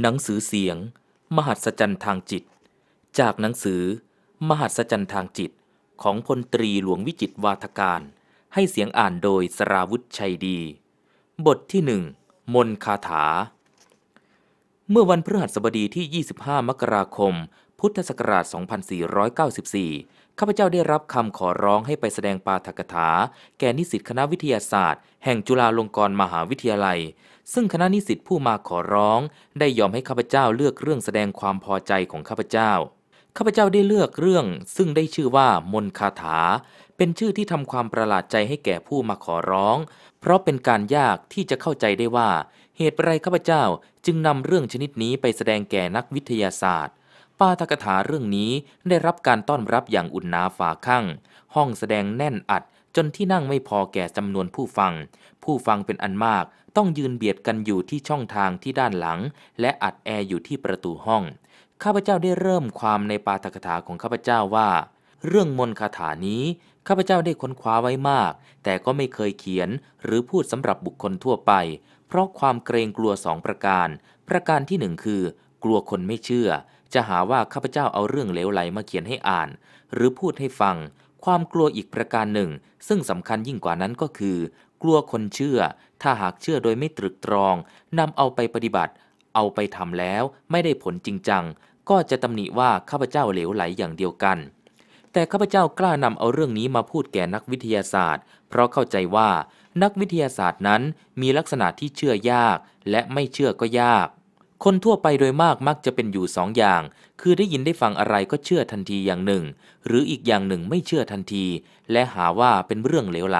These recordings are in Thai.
หนังสือเสียง มหัศจรรย์ทางจิต จากหนังสือ มหัศจรรย์ทางจิต ของพลตรีหลวงวิจิตวาทการ ให้เสียงอ่านโดยสราวุธชัยดี บทที่หนึ่งมนคาถา เมื่อวันพฤหัสบดีที่ 25 มกราคม พุทธศักราช 2494 ข้าพเจ้าได้รับคำขอร้องให้ไปแสดงปาฐกถา แก่นิสิตคณะวิทยาศาสตร์ แห่งจุฬาลงกรณ์มหาวิทยาลัยซึ่งคณะนิสิตผู้มาขอร้อง ได้ยอมให้ข้าพเจ้าเลือกเรื่องแสดงความพอใจของข้าพเจ้า ข้าพเจ้าได้เลือกเรื่อง ซึ่งได้ชื่อว่ามนคาถา เป็นชื่อที่ทำความประหลาดใจให้แก่ผู้มาขอร้อง เพราะเป็นการยากที่จะเข้าใจได้ว่า เหตุไรข้าพเจ้าจึงนำเรื่องชนิดนี้ไปแสดงแก่นักวิทยาศาสตร์ ปาทกถาเรื่องนี้ได้รับการต้อนรับอย่างอุ่นนาฝาข้างห้องแสดงแน่นอัดจนที่นั่งไม่พอแก่จำนวนผู้ฟัง ผู้ฟังเป็นอันมากต้องยืนเบียดกันอยู่ที่ช่องทางที่ด้านหลัง และอัดแอร์อยู่ที่ประตูห้อง ข้าพเจ้าได้เริ่มความในปาฐกถาของข้าพเจ้าว่า เรื่องมนคาถานี้ข้าพเจ้าได้ค้นคว้าไว้มาก แต่ก็ไม่เคยเขียนหรือพูดสำหรับบุคคลทั่วไป เพราะความเกรงกลัวสองประการ ประการที่หนึ่งคือ กลัวคนไม่เชื่อ จะหาว่าข้าพเจ้าเอาเรื่องเลวไหลมาเขียนให้อ่าน หรือพูดให้ฟัง ความกลัวอีกประการหนึ่ง ซึ่งสำคัญยิ่งกว่านั้นก็คือกลัวคนเชื่อ ถ้าหากเชื่อโดยไม่ตรึกตรองนำเอาไปปฏิบัติ เอาไปทำแล้วไม่ได้ผลจริงจังก็จะตำหนิว่าข้าพเจ้าเหลวไหลอย่างเดียวกัน แต่ข้าพเจ้ากล้านำเอาเรื่องนี้มาพูดแก่นักวิทยาศาสตร์ เพราะเข้าใจว่า นักวิทยาศาสตร์นั้นมีลักษณะที่เชื่อยาก และไม่เชื่อก็ยากคนทั่วไปโดยมากมักจะเป็นอยู่สองอย่าง คือได้ยินได้ฟังอะไรก็เชื่อทันทีอย่างหนึ่ง หรืออีกอย่างหนึ่งไม่เชื่อทันที และหาว่าเป็นเรื่องเลวไหล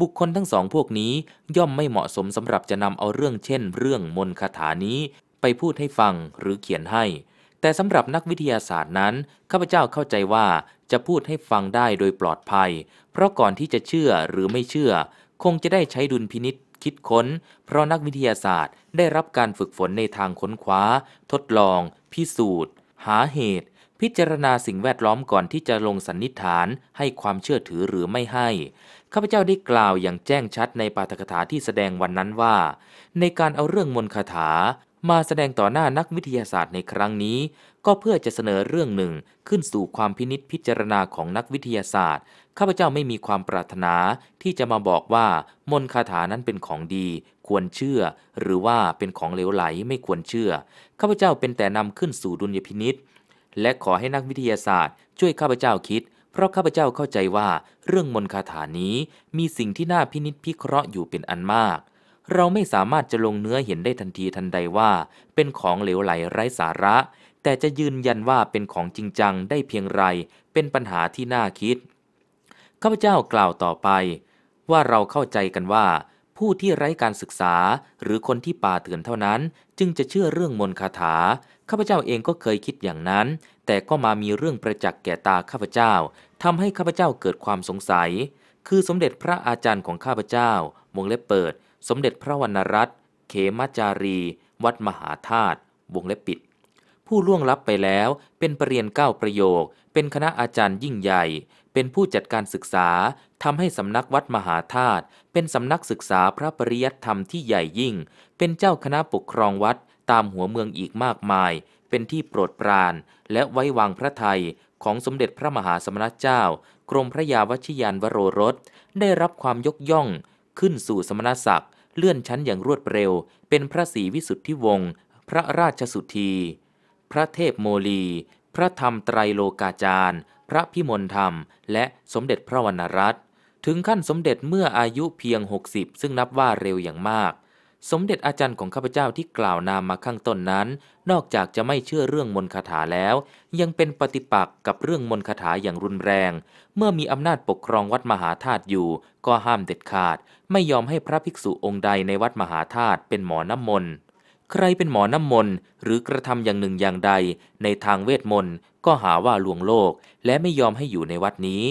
บุคคลทั้งสองพวกนี้ย่อมไม่เหมาะสมสำหรับจะนำเอาเรื่องเช่นเรื่องมนคาถานี้ ไปพูดให้ฟังหรือเขียนให้ แต่สำหรับนักวิทยาศาสตร์นั้นข้าพเจ้าเข้าใจว่าจะพูดให้ฟังได้โดยปลอดภัย เพราะก่อนที่จะเชื่อหรือไม่เชื่อ คงจะได้ใช้ดุลพินิษคิดค้น เพราะนักวิทยาศาสตร์ได้รับการฝึกฝนในทางค้นคว้า ทดลอง พิสูจน์ หาเหตุ พิจารณาสิ่งแวดล้อมก่อนที่จะลงสันนิษฐานให้ความเชื่อถือหรือไม่ให้ ข้าพเจ้าได้กล่าวอย่างแจ้งชัดในปาฐกถาที่แสดงวันนั้นว่า ในการเอาเรื่องมนคาถามาแสดงต่อหน้านักวิทยาศาสตร์ในครั้งนี้ ก็เพื่อจะเสนอเรื่องหนึ่งขึ้นสู่ความพินิษพิจารณาของนักวิทยาศาสตร์ ข้าพเจ้าไม่มีความปรารถนาที่จะมาบอกว่ามนต์คาถานั้นเป็นของดี ควรเชื่อ หรือว่าเป็นของเลวไหลไม่ควรเชื่อข้าพเจ้าเป็นแต่นำขึ้นสู่ดุลยพินิษและขอให้นักวิทยาศาสตร์ ช่วยข้าพเจ้าคิด เพราะข้าพเจ้าเข้าใจว่าเรื่องมนต์คาถานี้มีสิ่งที่น่าพินิษพิเคราะห์อยู่เป็นอันมากเราไม่สามารถจะลงเนื้อเห็นได้ทันทีทันใดว่า เป็นของเหลวไหลไร้สาระ แต่จะยืนยันว่าเป็นของจริงจังได้เพียงไรเป็นปัญหาที่น่าคิด ข้าพเจ้ากล่าวต่อไป ว่าเราเข้าใจกันว่า ผู้ที่ไร้การศึกษาหรือคนที่ป่าเถื่อนเท่านั้น จึงจะเชื่อเรื่องมนต์คาถา ข้าพเจ้าเองก็เคยคิดอย่างนั้น แต่ก็มามีเรื่องประจักษ์แก่ตาข้าพเจ้า ทำให้ข้าพเจ้าเกิดความสงสัย คือสมเด็จพระอาจารย์ของข้าพเจ้าวงเล็บเปิดสมเด็จพระวรรณรัตน์เขมจารี วัดมหาธาตุ วงเล็บปิด ผู้ล่วงลับไปแล้ว เป็นปรริญญาเก้าประโยค เป็นคณะอาจารย์ยิ่งใหญ่ เป็นผู้จัดการศึกษา ทำให้สำนักวัดมหาธาตุ เป็นสำนักศึกษาพระปริยัติธรรมที่ใหญ่ยิ่ง เป็นเจ้าคณะปกครองวัดตามหัวเมืองอีกมากมาย เป็นที่โปรดปราน และไว้วางพระไทยของสมเด็จพระมหาสมณเจ้ากรมพระยาวชิยานวโรรส ได้รับความยกย่องขึ้นสู่สมณศักดิ์ เลื่อนชั้นอย่างรวดเร็ว เป็นพระศรีวิสุทธิวงศ์ พระราชสุธี พระเทพโมลี พระธรรมไตรโลกาจารย์ พระพิมลธรรม และสมเด็จพระวรรณรัตน์ ถึงขั้นสมเด็จเมื่ออายุเพียง 60 ซึ่งนับว่าเร็วอย่างมากสมเด็จอาจารย์ของข้าพเจ้าที่กล่าวนามมาข้างต้นนั้น นอกจากจะไม่เชื่อเรื่องมน์คาถาแล้ว ยังเป็นปฏิปักษ์กับเรื่องมน์คาถาอย่างรุนแรง เมื่อมีอำนาจปกครองวัดมหาธาตุอยู่ ก็ห้ามเด็ดขาด ไม่ยอมให้พระภิกษุองค์ใดในวัดมหาธาตุเป็นหมอน้ำมนต์ ใครเป็นหมอน้ำมนต์หรือกระทำอย่างหนึ่งอย่างใดในทางเวทมนต์ ก็หาว่าลวงโลก และไม่ยอมให้อยู่ในวัดนี้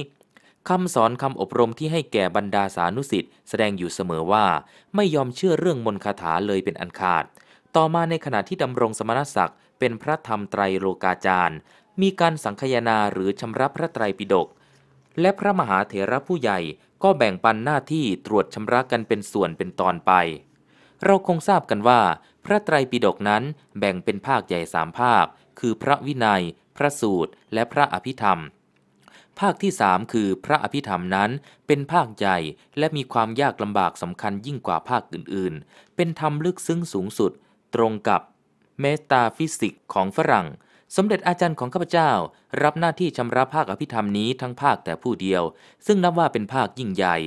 คำสอนคำอบรมที่ให้แก่บรรดาสานุสิทธิ์แสดงอยู่เสมอว่าไม่ยอมเชื่อเรื่องมน์คาถาเลยเป็นอันขาด ต่อมาในขณะที่ดำรงสมณศักดิ์ เป็นพระธรรมไตรโลกาจารย์ มีการสังคยนาหรือชำระพระไตรปิฎกและพระมหาเถระผู้ใหญ่ก็แบ่งปันหน้าที่ตรวจชำระกันเป็นส่วนเป็นตอนไป เราคงทราบกันว่า พระไตรปิฎกนั้นแบ่งเป็นภาคใหญ่สามภาคคือพระวินัย พระสูตรและพระอภิธรรมภาคที่ 3 คือพระอภิธรรมนั้นเป็นภาคใหญ่ และมีความยากลำบากสำคัญยิ่งกว่าภาคอื่นๆ เป็นธรรมลึกซึ้งสูงสุด ตรงกับ เมตาฟิสิกของฝรั่ง สมเด็จอาจารย์ของข้าพเจ้า รับหน้าที่ชำระภาคอภิธรรมนี้ทั้งภาคแต่ผู้เดียว ซึ่งนับว่าเป็นภาคยิ่งใหญ่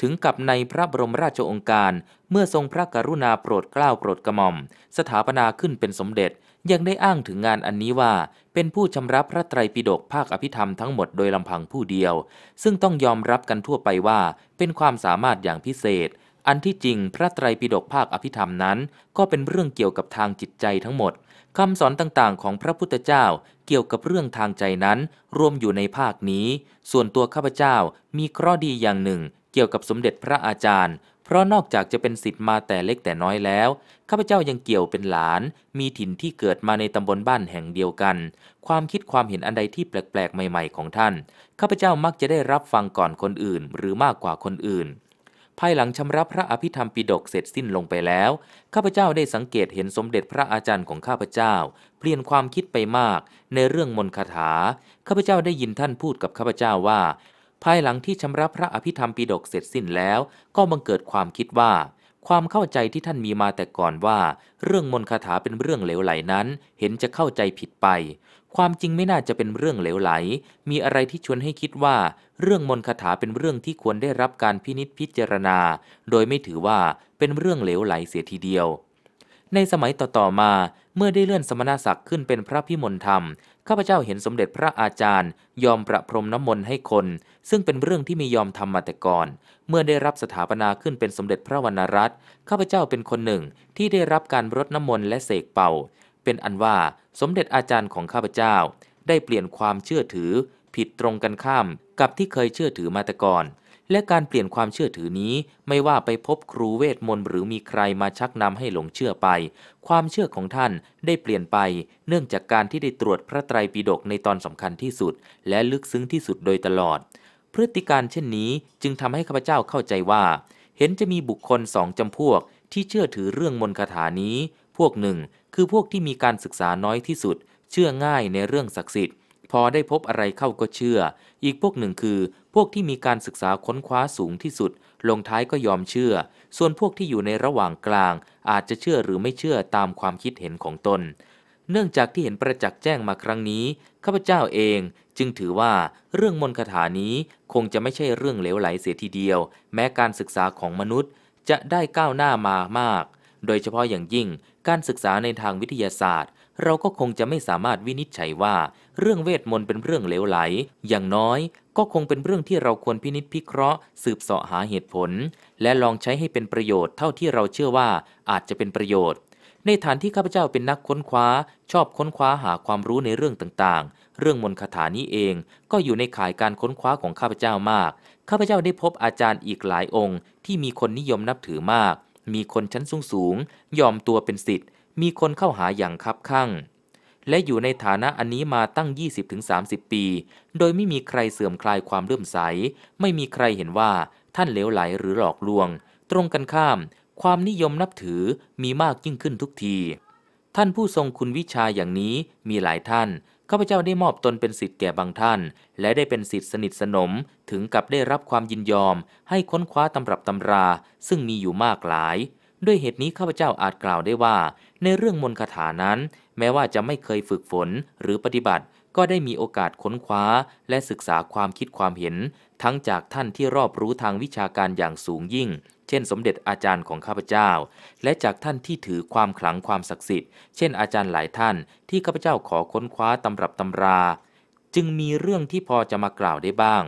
ถึงกับในพระบรมราชโองการเมื่อทรงพระกรุณาโปรดเกล้าโปรดกระหม่อม สถาปนาขึ้นเป็นสมเด็จยังได้อ้างถึงงานอันนี้ว่าเป็นผู้ชำระพระไตรปิฎกภาคอภิธรรมทั้งหมดโดยลำพังผู้เดียว ซึ่งต้องยอมรับกันทั่วไปว่า เป็นความสามารถอย่างพิเศษ อันที่จริง พระไตรปิฎกภาคอภิธรรมนั้นก็เป็นเรื่องเกี่ยวกับทางจิตใจทั้งหมดคำสอนต่างๆ ของพระพุทธเจ้าเกี่ยวกับเรื่องทางใจนั้นรวมอยู่ในภาคนี้ ส่วนตัวข้าพเจ้ามีเคราะห์ดีอย่างหนึ่ง เกี่ยวกับสมเด็จพระอาจารย์เพราะนอกจากจะเป็นสิทธิ์มาแต่เล็กแต่น้อยแล้ว ข้าพเจ้ายังเกี่ยวเป็นหลาน มีถิ่นที่เกิดมาในตำบลบ้านแห่งเดียวกัน ความคิดความเห็นอันใดที่แปลกๆ ใหม่ๆของท่าน ข้าพเจ้ามักจะได้รับฟังก่อนคนอื่นหรือมากกว่าคนอื่น ภายหลังชำระพระอภิธรรมปิดกเสร็จสิ้นลงไปแล้ว ข้าพเจ้าได้สังเกตเห็นสมเด็จพระอาจารย์ของข้าพเจ้า เปลี่ยนความคิดไปมาก ในเรื่องมนคาถา ข้าพเจ้าได้ยินท่านพูดกับข้าพเจ้าว่าภายหลังที่ชำระพระอภิธรรมปิดกเสร็จสิ้นแล้ว ก็บังเกิดความคิดว่า ความเข้าใจที่ท่านมีมาแต่ก่อนว่า เรื่องมนคาถาเป็นเรื่องเหลวไหลนั้น เห็นจะเข้าใจผิดไป ความจริงไม่น่าจะเป็นเรื่องเหลวไหล มีอะไรที่ชวนให้คิดว่า เรื่องมนคาถาเป็นเรื่องที่ควรได้รับการพินิษพิจารณา โดยไม่ถือว่าเป็นเรื่องเหลวไหลเสียทีเดียว ในสมัยต่อๆมา เมื่อได้เลื่อนสมณศักดิ์ขึ้นเป็นพระพิมลธรรมข้าพเจ้าเห็นสมเด็จพระอาจารย์ ยอมประพรมน้ำมนต์ให้คน ซึ่งเป็นเรื่องที่มียอมทำมาแต่ก่อนเมื่อได้รับสถาปนาขึ้นเป็นสมเด็จพระวรรณรัตน์ข้าพเจ้าเป็นคนหนึ่งที่ได้รับการรดน้ำมนต์และเสกเป่า เป็นอันว่าสมเด็จอาจารย์ของข้าพเจ้า ได้เปลี่ยนความเชื่อถือ ผิดตรงกันข้ามกับที่เคยเชื่อถือมาแต่ก่อนและการเปลี่ยนความเชื่อถือนี้ ไม่ว่าไปพบครูเวทมนต์หรือมีใครมาชักนำให้หลงเชื่อไป ความเชื่อของท่านได้เปลี่ยนไป เนื่องจากการที่ได้ตรวจพระไตรปิฎกในตอนสำคัญที่สุด และลึกซึ้งที่สุดโดยตลอด พฤติการเช่นนี้ จึงทำให้ข้าพเจ้าเข้าใจว่า เห็นจะมีบุคคลสองจำพวกที่เชื่อถือเรื่องมนต์คาถานี้ พวกหนึ่งคือพวกที่มีการศึกษาน้อยที่สุด เชื่อง่ายในเรื่องศักดิ์สิทธิ์ พอได้พบอะไรเข้าก็เชื่อ อีกพวกหนึ่งคือพวกที่มีการศึกษาค้นคว้าสูงที่สุด ลงท้ายก็ยอมเชื่อ ส่วนพวกที่อยู่ในระหว่างกลาง อาจจะเชื่อหรือไม่เชื่อตามความคิดเห็นของตน เนื่องจากที่เห็นประจักษ์แจ้งมาครั้งนี้ข้าพเจ้าเองจึงถือว่าเรื่องมนต์คาถานี้คงจะไม่ใช่เรื่องเหลวไหลเสียทีเดียว แม้การศึกษาของมนุษย์ จะได้ก้าวหน้ามามาก โดยเฉพาะอย่างยิ่งการศึกษาในทางวิทยาศาสตร์เราก็คงจะไม่สามารถวินิจฉัยว่า เรื่องเวทมนต์เป็นเรื่องเลวไหล อย่างน้อยก็คงเป็นเรื่องที่เราควรพินิจพิเคราะห์ สืบเสาะหาเหตุผล และลองใช้ให้เป็นประโยชน์เท่าที่เราเชื่อว่าอาจจะเป็นประโยชน์ ในฐานที่ข้าพเจ้าเป็นนักค้นคว้า ชอบค้นคว้าหาความรู้ในเรื่องต่าง ๆ เรื่องมนต์คาถานี้เอง ก็อยู่ในข่ายการค้นคว้าของข้าพเจ้ามาก ข้าพเจ้าได้พบอาจารย์อีกหลายองค์ ที่มีคนนิยมนับถือมาก มีคนชั้นสูงสูง ยอมตัวเป็นสิทธิมีคนเข้าหาอย่างคับข้างและอยู่ในฐานะอันนี้มาตั้ง 20-30 ปี โดยไม่มีใครเสื่อมคลายความเลื่อมใส ไม่มีใครเห็นว่าท่านเลวไหลหรือหลอกลวง ตรงกันข้าม ความนิยมนับถือมีมากยิ่งขึ้นทุกที ท่านผู้ทรงคุณวิชาอย่างนี้มีหลายท่านข้าพเจ้าได้มอบตนเป็นสิทธิ์แก่บางท่าน และได้เป็นสิทธิ์สนิทสนมถึงกับได้รับความยินยอม ให้ค้นคว้าตำรับตำรา ซึ่งมีอยู่มากหลายด้วยเหตุนี้ข้าพเจ้าอาจกล่าวได้ว่า ในเรื่องมนต์คาถานั้นแม้ว่าจะไม่เคยฝึกฝน หรือปฏิบัติ ก็ได้มีโอกาสค้นคว้าและศึกษาความคิดความเห็น ทั้งจากท่านที่รอบรู้ทางวิชาการอย่างสูงยิ่งเช่นสมเด็จอาจารย์ของข้าพเจ้า และจากท่านที่ถือความขลังความศักดิ์สิทธิ์ เช่นอาจารย์หลายท่าน ที่ข้าพเจ้าขอค้นคว้าตำรับตำรา จึงมีเรื่องที่พอจะมากล่าวได้บ้าง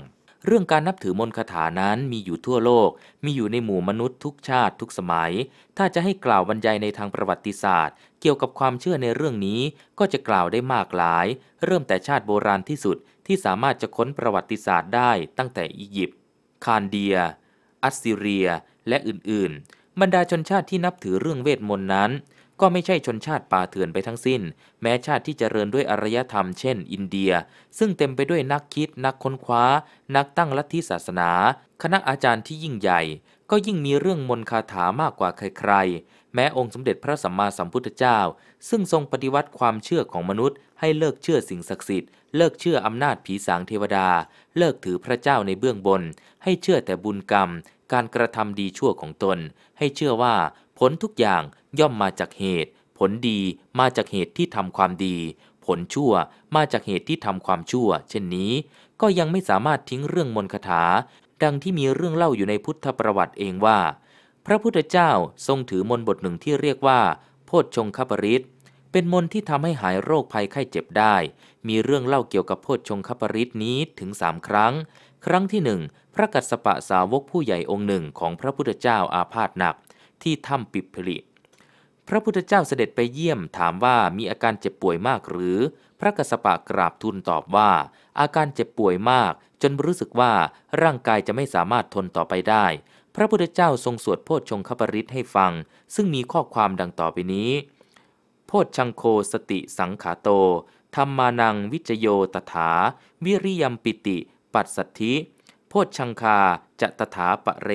เรื่องการนับถือมนต์คาถานั้นมีอยู่ทั่วโลก มีอยู่ในหมู่มนุษย์ทุกชาติทุกสมัย ถ้าจะให้กล่าวบรรยายในทางประวัติศาสตร์เกี่ยวกับความเชื่อในเรื่องนี้ ก็จะกล่าวได้มากหลาย เริ่มแต่ชาติโบราณที่สุดที่สามารถจะค้นประวัติศาสตร์ได้ตั้งแต่อียิปต์ คานเดีย อัสซีเรีย และอื่น ๆ บรรดาชนชาติที่นับถือเรื่องเวทมนต์นั้นก็ไม่ใช่ชนชาติป่าเถื่อนไปทั้งสิ้น แม้ชาติที่เจริญด้วยอารยธรรมเช่น อินเดีย ซึ่งเต็มไปด้วยนักคิดนักค้นคว้า นักตั้งลัทธิศาสนา คณะอาจารย์ที่ยิ่งใหญ่ ก็ยิ่งมีเรื่องมนคาถามากกว่าใครๆ แม้องค์สมเด็จพระสัมมาสัมพุทธเจ้า ซึ่งทรงปฏิวัติความเชื่อของมนุษย์ ให้เลิกเชื่อสิ่งศักดิ์สิทธิ์เลิกเชื่ออำนาจผีสางเทวดา เลิกถือพระเจ้าในเบื้องบน ให้เชื่อแต่บุญกรรม การกระทำดีชั่วของตน ให้เชื่อว่าผลทุกอย่างย่อมมาจากเหตุ ผลดีมาจากเหตุที่ทำความดี ผลชั่วมาจากเหตุที่ทำความชั่ว เช่นนี้ก็ยังไม่สามารถทิ้งเรื่องมนคาถา ดังที่มีเรื่องเล่าอยู่ในพุทธประวัติเองว่า พระพุทธเจ้าทรงถือมนบทหนึ่งที่เรียกว่า โพชฌงคปริตเป็นมนที่ทำให้หายโรคภัยไข้เจ็บได้ มีเรื่องเล่าเกี่ยวกับโพชฌงคปริตนี้ถึงสามครั้ง ครั้งที่หนึ่ง พระกัสสปะสาวกผู้ใหญ่องค์หนึ่งของพระพุทธเจ้าอาพาธหนัก ที่ถ้ำปิผลิพระพุทธเจ้าเสด็จไปเยี่ยมถามว่ามีอาการเจ็บป่วยมากหรือ พระกสปะกราบทูลตอบว่า อาการเจ็บป่วยมากจนรู้สึกว่าร่างกายจะไม่สามารถทนต่อไปได้ พระพุทธเจ้าทรงสวดโพชฌงคปริศให้ฟัง ซึ่งมีข้อความดังต่อไปนี้ โพชฌังโคสติสังขาโตธรรมานังวิจโยตถา วิริยมปิติ ปัสสัทธิ โพชฌังคาจะตถาปะเร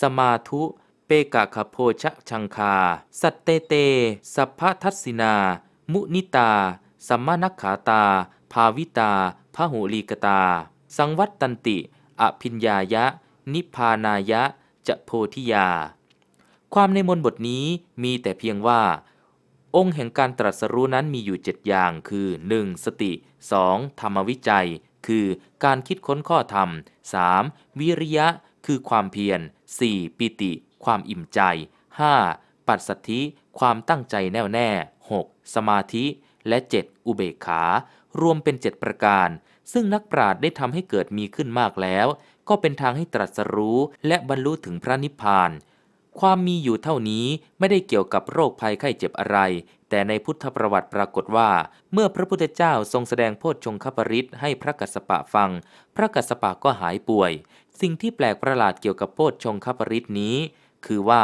สมาทุเปกะขโพชะชังคา สัตเตเต สัพพทัศินา มุนิตา สัมมานักขาตา ภาวิตาพหูลีกตา สังวัตตันติ อภิญญายะ นิพานายะจะโพธิยา ความในมนบทนี้มีแต่เพียงว่า องค์แห่งการตรัสรู้นั้นมีอยู่เจ็ดอย่างคือ 1. สติ 2. ธรรมวิจัย คือการคิดค้นข้อธรรม 3. วิริยะคือความเพียร 4. ปิติความอิ่มใจ 5. ปัสสัทธิ ความตั้งใจแน่วแน่ 6. สมาธิ และ 7. อุเบกขา รวมเป็น7ประการ ซึ่งนักปราชญ์ได้ทำให้เกิดมีขึ้นมากแล้ว ก็เป็นทางให้ตรัสรู้ และบรรลุถึงพระนิพพาน ความมีอยู่เท่านี้ไม่ได้เกี่ยวกับโรคภัยไข้เจ็บอะไร แต่ในพุทธประวัติปรากฏว่า เมื่อพระพุทธเจ้าทรงแสดงโพชฌงคปริศให้พระกัสสปะฟัง พระกัสสปะก็หายป่วย สิ่งที่แปลกประหลาดเกี่ยวกับโพชฌงคปริศนี้คือว่า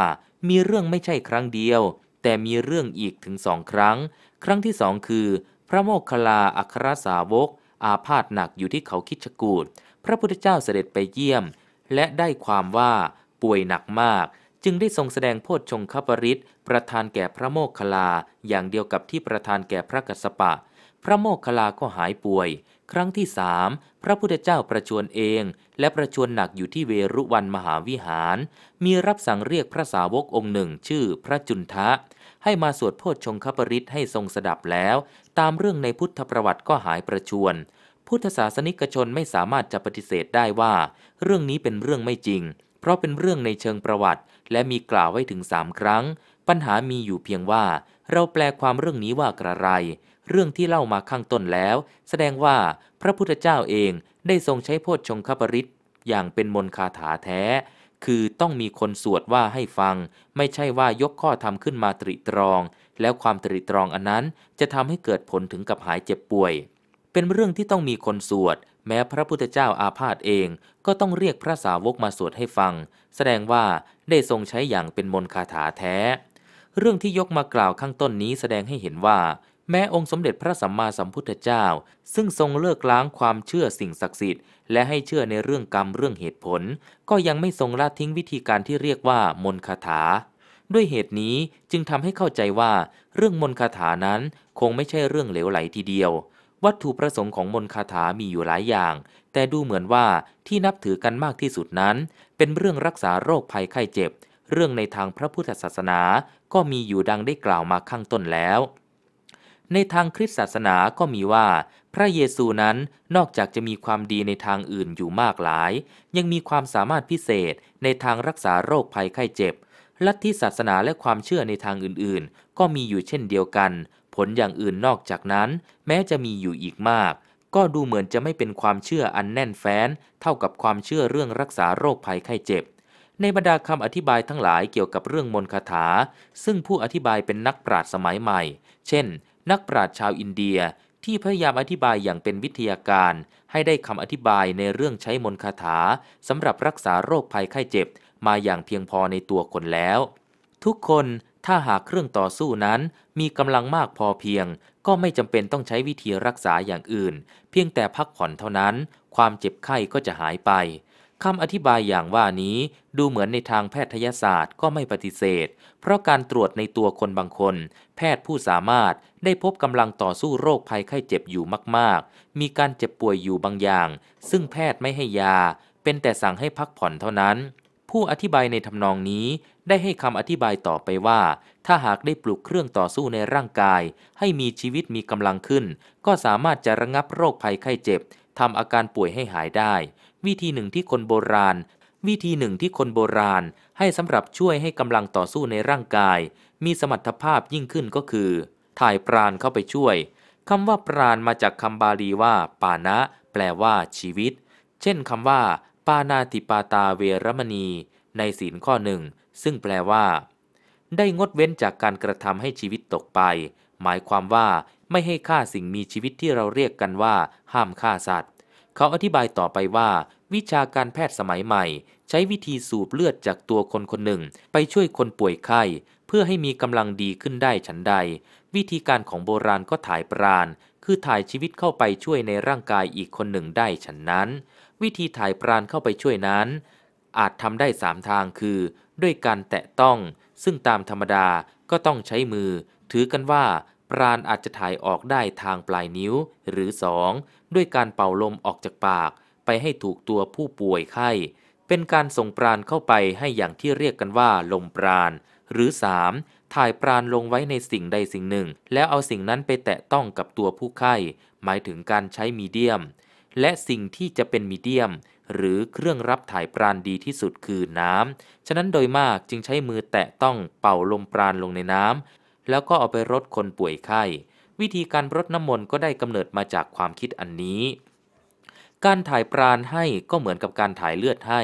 มีเรื่องไม่ใช่ครั้งเดียว แต่มีเรื่องอีกถึงสองครั้ง ครั้งที่สองคือ พระโมคคัลลาอัครสาวก อาพาธหนักอยู่ที่เขาคิชกูดพระพุทธเจ้าเสด็จไปเยี่ยม และได้ความว่าป่วยหนักมาก จึงได้ทรงแสดงโพชฌงคปริต ประทานแก่พระโมคคัลลาอย่างเดียวกับที่ประทานแก่พระกัสสปะ พระโมคคัลลาก็หายป่วยครั้งที่สามพระพุทธเจ้าประชวนเอง และประชวนหนักอยู่ที่เวรุวันมหาวิหารมีรับสั่งเรียกพระสาวกองค์หนึ่ง ชื่อ พระจุนทะ ให้มาสวดโพชฌงคปริตให้ทรงสดับแล้ว ตามเรื่องในพุทธประวัติก็หายประชวน พุทธศาสนิกชนไม่สามารถจะปฏิเสธได้ว่า เรื่องนี้เป็นเรื่องไม่จริง เพราะเป็นเรื่องในเชิงประวัติ และมีกล่าวไว้ถึงสามครั้ง ปัญหามีอยู่เพียงว่า เราแปลความเรื่องนี้ว่ากระไรเรื่องที่เล่ามาข้างต้นแล้ว แสดงว่าพระพุทธเจ้าเองได้ทรงใช้โพชฌงคปริตอย่างเป็นมนคาถาแท้ คือต้องมีคนสวดว่าให้ฟัง ไม่ใช่ว่ายกข้อธรรมขึ้นมาตริตรอง แล้วความตริตรองอันนั้นจะทำให้เกิดผลถึงกับหายเจ็บป่วย เป็นเรื่องที่ต้องมีคนสวด แม้พระพุทธเจ้าอาพาธเองก็ต้องเรียกพระสาวกมาสวดให้ฟัง แสดงว่าได้ทรงใช้อย่างเป็นมนคาถาแท้ เรื่องที่ยกมากล่าวข้างต้นนี้แสดงให้เห็นว่าแม้องค์สมเด็จพระสัมมาสัมพุทธเจ้า ซึ่งทรงเลิกล้างความเชื่อสิ่งศักดิ์สิทธิ์และให้เชื่อในเรื่องกรรมเรื่องเหตุผล ก็ยังไม่ทรงละทิ้งวิธีการที่เรียกว่ามนคาถา ด้วยเหตุนี้จึงทำให้เข้าใจว่าเรื่องมนคาถานั้นคงไม่ใช่เรื่องเหลวไหลทีเดียว วัตถุประสงค์ของมนคาถามีอยู่หลายอย่าง แต่ดูเหมือนว่าที่นับถือกันมากที่สุดนั้น เป็นเรื่องรักษาโรคภัยไข้เจ็บ เรื่องในทางพระพุทธศาสนา ก็มีอยู่ดังได้กล่าวมาข้างต้นแล้วในทางคริสตศาสนาก็มีว่า พระเยซูนั้นนอกจากจะมีความดีในทางอื่นอยู่มากหลาย ยังมีความสามารถพิเศษในทางรักษาโรคภัยไข้เจ็บ ลัทธิศาสนาและความเชื่อในทางอื่นๆ ก็มีอยู่เช่นเดียวกัน ผลอย่างอื่นนอกจากนั้น แม้จะมีอยู่อีกมาก ก็ดูเหมือนจะไม่เป็นความเชื่ออันแน่นแฟ้น เท่ากับความเชื่อเรื่องรักษาโรคภัยไข้เจ็บ ในบรรดาคำอธิบายทั้งหลายเกี่ยวกับเรื่องมน์คาถา ซึ่งผู้อธิบายเป็นนักปราชญ์สมัยใหม่ เช่นนักปราชญ์ชาวอินเดียที่พยายามอธิบายอย่างเป็นวิทยาการให้ได้คำอธิบายในเรื่องใช้มนต์คาถาสำหรับรักษาโรคภัยไข้เจ็บมาอย่างเพียงพอในตัวคนแล้ว ทุกคนถ้าหากเครื่องต่อสู้นั้นมีกำลังมากพอเพียง ก็ไม่จำเป็นต้องใช้วิธีรักษาอย่างอื่น เพียงแต่พักผ่อนเท่านั้น ความเจ็บไข้ก็จะหายไปคำอธิบายอย่างว่านี้ดูเหมือนในทางแพทยศาสตร์ก็ไม่ปฏิเสธ เพราะการตรวจในตัวคนบางคน แพทย์ผู้สามารถได้พบกำลังต่อสู้โรคภัยไข้เจ็บอยู่มากๆ มีการเจ็บป่วยอยู่บางอย่าง ซึ่งแพทย์ไม่ให้ยา เป็นแต่สั่งให้พักผ่อนเท่านั้น ผู้อธิบายในทำนองนี้ ได้ให้คำอธิบายต่อไปว่า ถ้าหากได้ปลูกเครื่องต่อสู้ในร่างกาย ให้มีชีวิตมีกำลังขึ้น ก็สามารถจะระงับโรคภัยไข้เจ็บทำอาการป่วยให้หายได้วิธีหนึ่งที่คนโบราณ วิธีหนึ่งที่คนโบราณ ให้สำหรับช่วยให้กำลังต่อสู้ในร่างกาย มีสมรรถภาพยิ่งขึ้นก็คือ ถ่ายปราณเข้าไปช่วยคำว่า ปราณมาจากคำบาลีว่า ปานะแปลว่า ชีวิต เช่นคำว่า ปานาติปาตาเวรมณี ในศีลข้อหนึ่งซึ่งแปลว่า ได้งดเว้นจากการกระทำให้ชีวิตตกไป หมายความว่า ไม่ให้ฆ่าสิ่งมีชีวิตที่เราเรียกกันว่า ห้ามฆ่าสัตว์เขาอธิบายต่อไปว่า วิชาการแพทย์สมัยใหม่ ใช้วิธีสูบเลือดจากตัวคนคนหนึ่ง ไปช่วยคนป่วยไข้ เพื่อให้มีกำลังดีขึ้นได้ฉันใด วิธีการของโบราณก็ถ่ายปราณคือถ่ายชีวิตเข้าไปช่วยในร่างกายอีกคนหนึ่งได้ฉันนั้น วิธีถ่ายปราณเข้าไปช่วยนั้น อาจทำได้สามทางคือด้วยการแตะต้อง ซึ่งตามธรรมดาก็ต้องใช้มือ ถือกันว่า ปราณอาจจะถ่ายออกได้ทางปลายนิ้ว หรือสองด้วยการเป่าลมออกจากปาก ไปให้ถูกตัวผู้ป่วยไข้ เป็นการส่งปราณเข้าไปให้อย่างที่เรียกกันว่าลมปราณ หรือ 3. ถ่ายปราณลงไว้ในสิ่งใดสิ่งหนึ่ง แล้วเอาสิ่งนั้นไปแตะต้องกับตัวผู้ไข้ หมายถึงการใช้มีเดียม และสิ่งที่จะเป็นมีเดียม หรือเครื่องรับถ่ายปราณดีที่สุดคือน้ำฉะนั้นโดยมากจึงใช้มือแตะต้องเป่าลมปราณลงในน้ำแล้วก็เอาไปรดคนป่วยไข้วิธีการรดน้ำมนต์ก็ได้กำเนิดมาจากความคิดอันนี้ การถ่ายปราณให้ก็เหมือนกับการถ่ายเลือดให้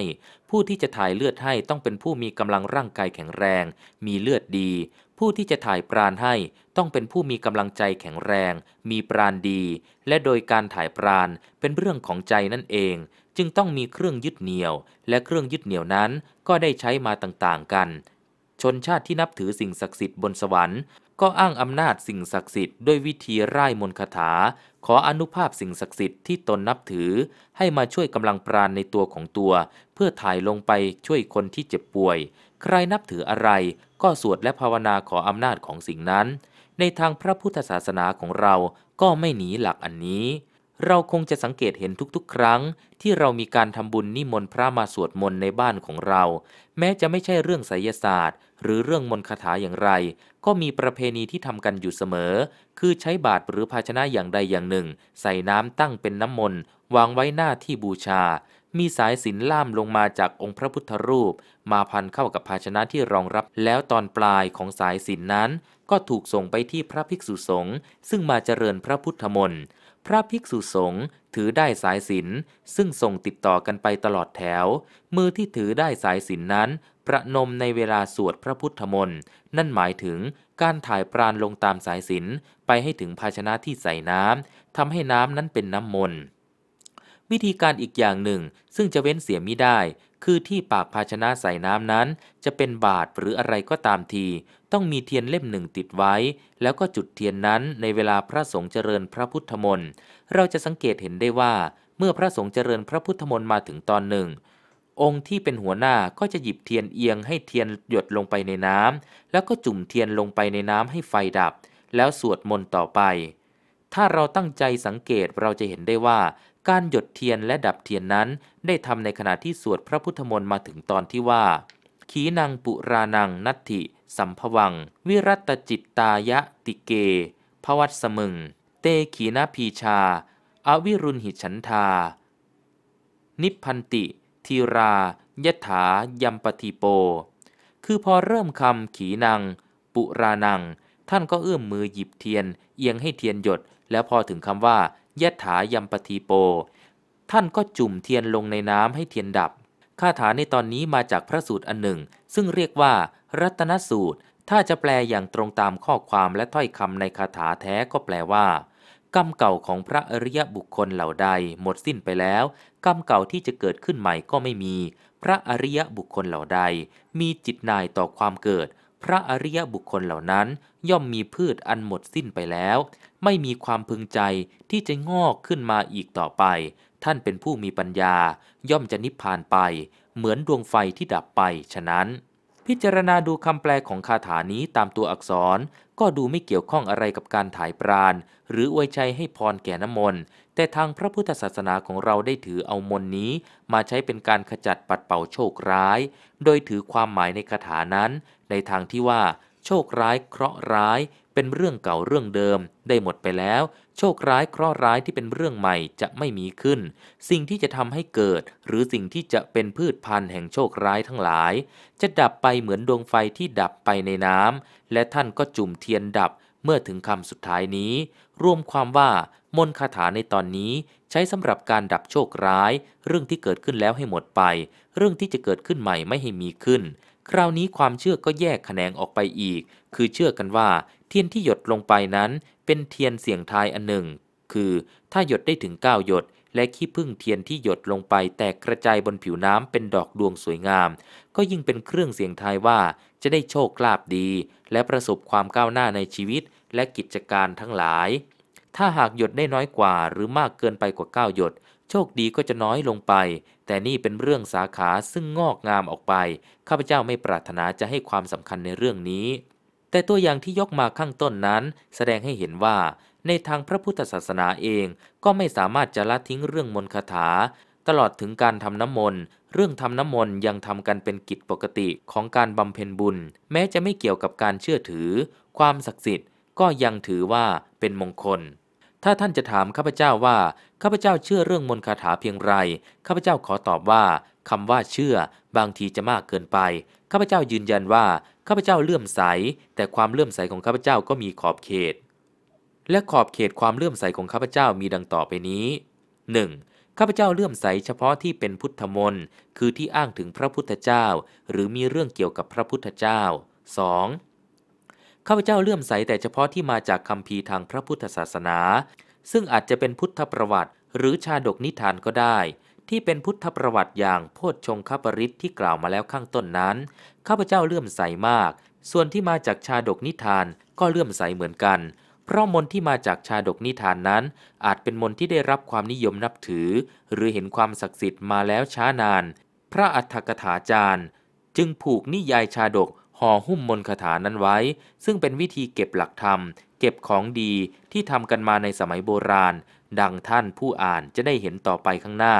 ผู้ที่จะถ่ายเลือดให้ต้องเป็นผู้มีกำลังร่างกายแข็งแรง มีเลือดดี ผู้ที่จะถ่ายปราณให้ ต้องเป็นผู้มีกำลังใจแข็งแรง มีปราณดี และโดยการถ่ายปราณเป็นเรื่องของใจนั่นเอง จึงต้องมีเครื่องยึดเหนี่ยว และเครื่องยึดเหนี่ยวนั้นก็ได้ใช้มาต่างๆกันชนชาติที่นับถือสิ่งศักดิ์สิทธิ์บนสวรรค์ก็อ้างอำนาจสิ่งศักดิ์สิทธิ์ด้วยวิธีร่ายมนคาถา ขออนุภาพสิ่งศักดิ์สิทธิ์ที่ตนนับถือ ให้มาช่วยกำลังปราณในตัวของตัว เพื่อถ่ายลงไปช่วยคนที่เจ็บป่วย ใครนับถืออะไรก็สวดและภาวนาขออำนาจของสิ่งนั้น ในทางพระพุทธศาสนาของเรา ก็ไม่หนีหลักอันนี้เราคงจะสังเกตเห็นทุกๆ ครั้ง ที่เรามีการทำบุญนิมนต์พระมาสวดมนต์ในบ้านของเรา แม้จะไม่ใช่เรื่องไสยศาสตร์ หรือเรื่องมนต์คาถาอย่างไร ก็มีประเพณีที่ทำกันอยู่เสมอ คือใช้บาตรหรือภาชนะอย่างใดอย่างหนึ่ง ใส่น้ำตั้งเป็นน้ำมนต์วางไว้หน้าที่บูชา มีสายสินล่ามลงมาจากองค์พระพุทธรูป มาพันเข้ากับภาชนะที่รองรับแล้วตอนปลายของสายสินนั้น ก็ถูกส่งไปที่พระภิกษุสงฆ์ซึ่งมาเจริญพระพุทธมนต์พระภิกษุสงฆ์ถือได้สายสินซึ่งส่งติดต่อกันไปตลอดแถว มือที่ถือได้สายสินนั้นประนมในเวลาสวดพระพุทธมนต์นั่นหมายถึง การถ่ายปราณลงตามสายสินไปให้ถึงภาชนะที่ใส่น้ำทำให้น้ำนั้นเป็นน้ำมนต์วิธีการอีกอย่างหนึ่งซึ่งจะเว้นเสียมิได้ คือที่ปากภาชนะใส่น้ำนั้น จะเป็นบารหรืออะไรก็ตามทีต้องมีเทียนเล่มหนึ่งติดไว้ แล้วก็จุดเทียนนั้น ในเวลาพระสงฆ์เจริญพระพุทธมนต์ เราจะสังเกตเห็นได้ว่า เมื่อพระสงฆ์เจริญพระพุทธมนต์มาถึงตอนหนึ่ง องค์ที่เป็นหัวหน้าก็จะหยิบเทียนเอียงให้เทียนหยดลงไปในน้ำ แล้วก็จุ่มเทียนลงไปในน้ำให้ไฟดับ แล้วสวดมนต์ต่อไป ถ้าเราตั้งใจสังเกต เราจะเห็นได้ว่า การหยดเทียนและดับเทียนนั้น ได้ทำในขณะที่สวดพระพุทธมนต์มาถึงตอนที่ว่าขีนังปุรานังนัตถิสัมภวัง วิรัตจิตตายะติเก ภวัตสมึง เตขีนาพีชา อวิรุณหิฉันทา นิพันติ ทีรายถา ยัมปฏิโป คือพอเริ่มคำขีนัง ปุรานัง ท่านก็เอื้อมมือหยิบเทียนเอียงให้เทียนหยด แล้วพอถึงคำว่ายถายัมปฏิโป ท่านก็จุ่มเทียนลงในน้ำให้เทียนดับคาถาในตอนนี้มาจากพระสูตรอันหนึ่ง ซึ่งเรียกว่ารัตนสูตร ถ้าจะแปลอย่างตรงตามข้อความและถ้อยคำในคาถาแท้ก็แปลว่ากรรมเก่าของพระอริยบุคคลเหล่าใด หมดสิ้นไปแล้วกรรมเก่าที่จะเกิดขึ้นใหม่ก็ไม่มี พระอริยบุคคลเหล่าใด มีจิตนายต่อความเกิด พระอริยบุคคลเหล่านั้น ย่อมมีพืชอันหมดสิ้นไปแล้ว ไม่มีความพึงใจที่จะงอกขึ้นมาอีกต่อไปท่านเป็นผู้มีปัญญา ย่อมจะนิพพานไป เหมือนดวงไฟที่ดับไป ฉะนั้น พิจารณาดูคำแปลของคาถานี้ตามตัวอักษร ก็ดูไม่เกี่ยวข้องอะไรกับการถ่ายปราณหรืออวยใจให้พรแก่น้ำมนต์ แต่ทางพระพุทธศาสนาของเราได้ถือเอามนนี้ มาใช้เป็นการขจัดปัดเป่าโชคร้าย โดยถือความหมายในคาถานั้น ในทางที่ว่า โชคร้ายเคราะห์ร้ายเป็นเรื่องเก่าเรื่องเดิม ได้หมดไปแล้ว โชคร้ายเคราะห์ร้ายที่เป็นเรื่องใหม่จะไม่มีขึ้น สิ่งที่จะทำให้เกิด หรือสิ่งที่จะเป็นพืชพันธุ์แห่งโชคร้ายทั้งหลาย จะดับไปเหมือนดวงไฟที่ดับไปในน้ำ และท่านก็จุ่มเทียนดับเมื่อถึงคำสุดท้ายนี้ รวมความว่ามนคาถาในตอนนี้ใช้สำหรับการดับโชคร้าย เรื่องที่เกิดขึ้นแล้วให้หมดไป เรื่องที่จะเกิดขึ้นใหม่ไม่ให้มีขึ้นคราวนี้ความเชื่อก็แยกแขนงออกไปอีก คือเชื่อกันว่าเทียนที่หยดลงไปนั้น เป็นเทียนเสี่ยงทาย อันหนึ่ง คือถ้าหยดได้ถึง9หยด และขี้พึ่งเทียนที่หยดลงไปแตกกระจายบนผิวน้ำเป็นดอกดวงสวยงาม ก็ยิ่งเป็นเครื่องเสี่ยงทายว่าจะได้โชคลาภดี และประสบความก้าวหน้าในชีวิตและกิจการทั้งหลาย ถ้าหากหยดได้น้อยกว่า หรือมากเกินไปกว่า9หยด โชคดีก็จะน้อยลงไปแต่นี่เป็นเรื่องสาขาซึ่งงอกงามออกไป ข้าพเจ้าไม่ปรารถนาจะให้ความสำคัญในเรื่องนี้ แต่ตัวอย่างที่ยกมาข้างต้นนั้น แสดงให้เห็นว่า ในทางพระพุทธศาสนาเอง ก็ไม่สามารถจะละทิ้งเรื่องมน์คาถา ตลอดถึงการทำน้ำมนต์เรื่องทำน้ำมนต์ยังทำกันเป็นกิจปกติของการบำเพ็ญบุญ แม้จะไม่เกี่ยวกับการเชื่อถือ ความศักดิ์สิทธิ์ก็ยังถือว่าเป็นมงคลถ้าท่านจะถามข้าพเจ้าว่าข้าพเจ้าเชื่อเรื่องมนต์คาถาเพียงไรข้าพเจ้าขอตอบว่าคำว่าเชื่อ บางทีจะมากเกินไปข้าพเจ้ายืนยันว่าข้าพเจ้าเลื่อมใส แต่ความเลื่อมใสของข้าพเจ้าก็มีขอบเขต และขอบเขตความเลื่อมใสของข้าพเจ้ามีดังต่อไปนี้ 1. ข้าพเจ้าเลื่อมใสเฉพาะที่เป็นพุทธมนต์ คือที่อ้างถึงพระพุทธเจ้า หรือมีเรื่องเกี่ยวกับพระพุทธเจ้า 2. ข้าพเจ้าเลื่อมใสแต่เฉพาะที่มาจากคำพีทางพระพุทธศาสนา ซึ่งอาจจะเป็นพุทธประวัติ หรือชาดกนิทานก็ได้ ที่เป็นพุทธประวัติอย่าง โพชฌงคปริศที่กล่าวมาแล้วข้างต้นนั้น ข้าพเจ้าเลื่อมใสมาก ส่วนที่มาจากชาดกนิทานก็เลื่อมใสเหมือนกัน เพราะมนที่มาจากชาดกนิทานนั้น อาจเป็นมนที่ได้รับความนิยมนับถือ หรือเห็นความศักดิ์สิทธิ์มาแล้วช้านาน พระอัฏฐกถาจารย์ จึงผูกนิยายชาดกห่อหุ้มมนต์คาถานั้นไว้ ซึ่งเป็นวิธีเก็บหลักธรรม เก็บของดีที่ทำกันมาในสมัยโบราณ ดังท่านผู้อ่านจะได้เห็นต่อไปข้างหน้า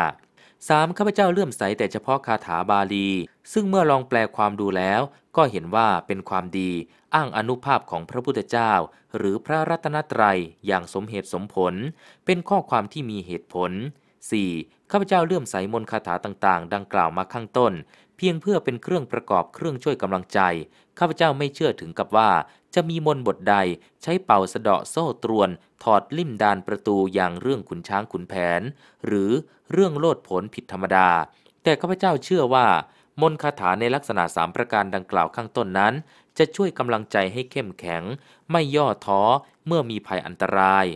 3. ข้าพเจ้าเลื่อมใสแต่เฉพาะคาถาบาลี ซึ่งเมื่อลองแปลความดูแล้วก็เห็นว่าเป็นความดี อ้างอนุภาพของพระพุทธเจ้าหรือพระรัตนตรัยอย่างสมเหตุสมผล เป็นข้อความที่มีเหตุผล 4. ข้าพเจ้าเลื่อมใสมนคาถาต่างๆ ดังกล่าวมาข้างต้นเพียงเพื่อเป็นเครื่องประกอบเครื่องช่วยกำลังใจ ข้าพเจ้าไม่เชื่อถึงกับว่า จะมีมนบทใดใช้เป่าสะเดาะโซ่ตรวนถอดลิ่มดานประตูอย่างเรื่องขุนช้างขุนแผน หรือเรื่องโลดผลผิดธรรมดา แต่ข้าพเจ้าเชื่อว่ามนคาถาในลักษณะสามประการดังกล่าวข้างต้นนั้น จะช่วยกำลังใจให้เข้มแข็ง ไม่ย่อท้อเมื่อมีภัยอันตราย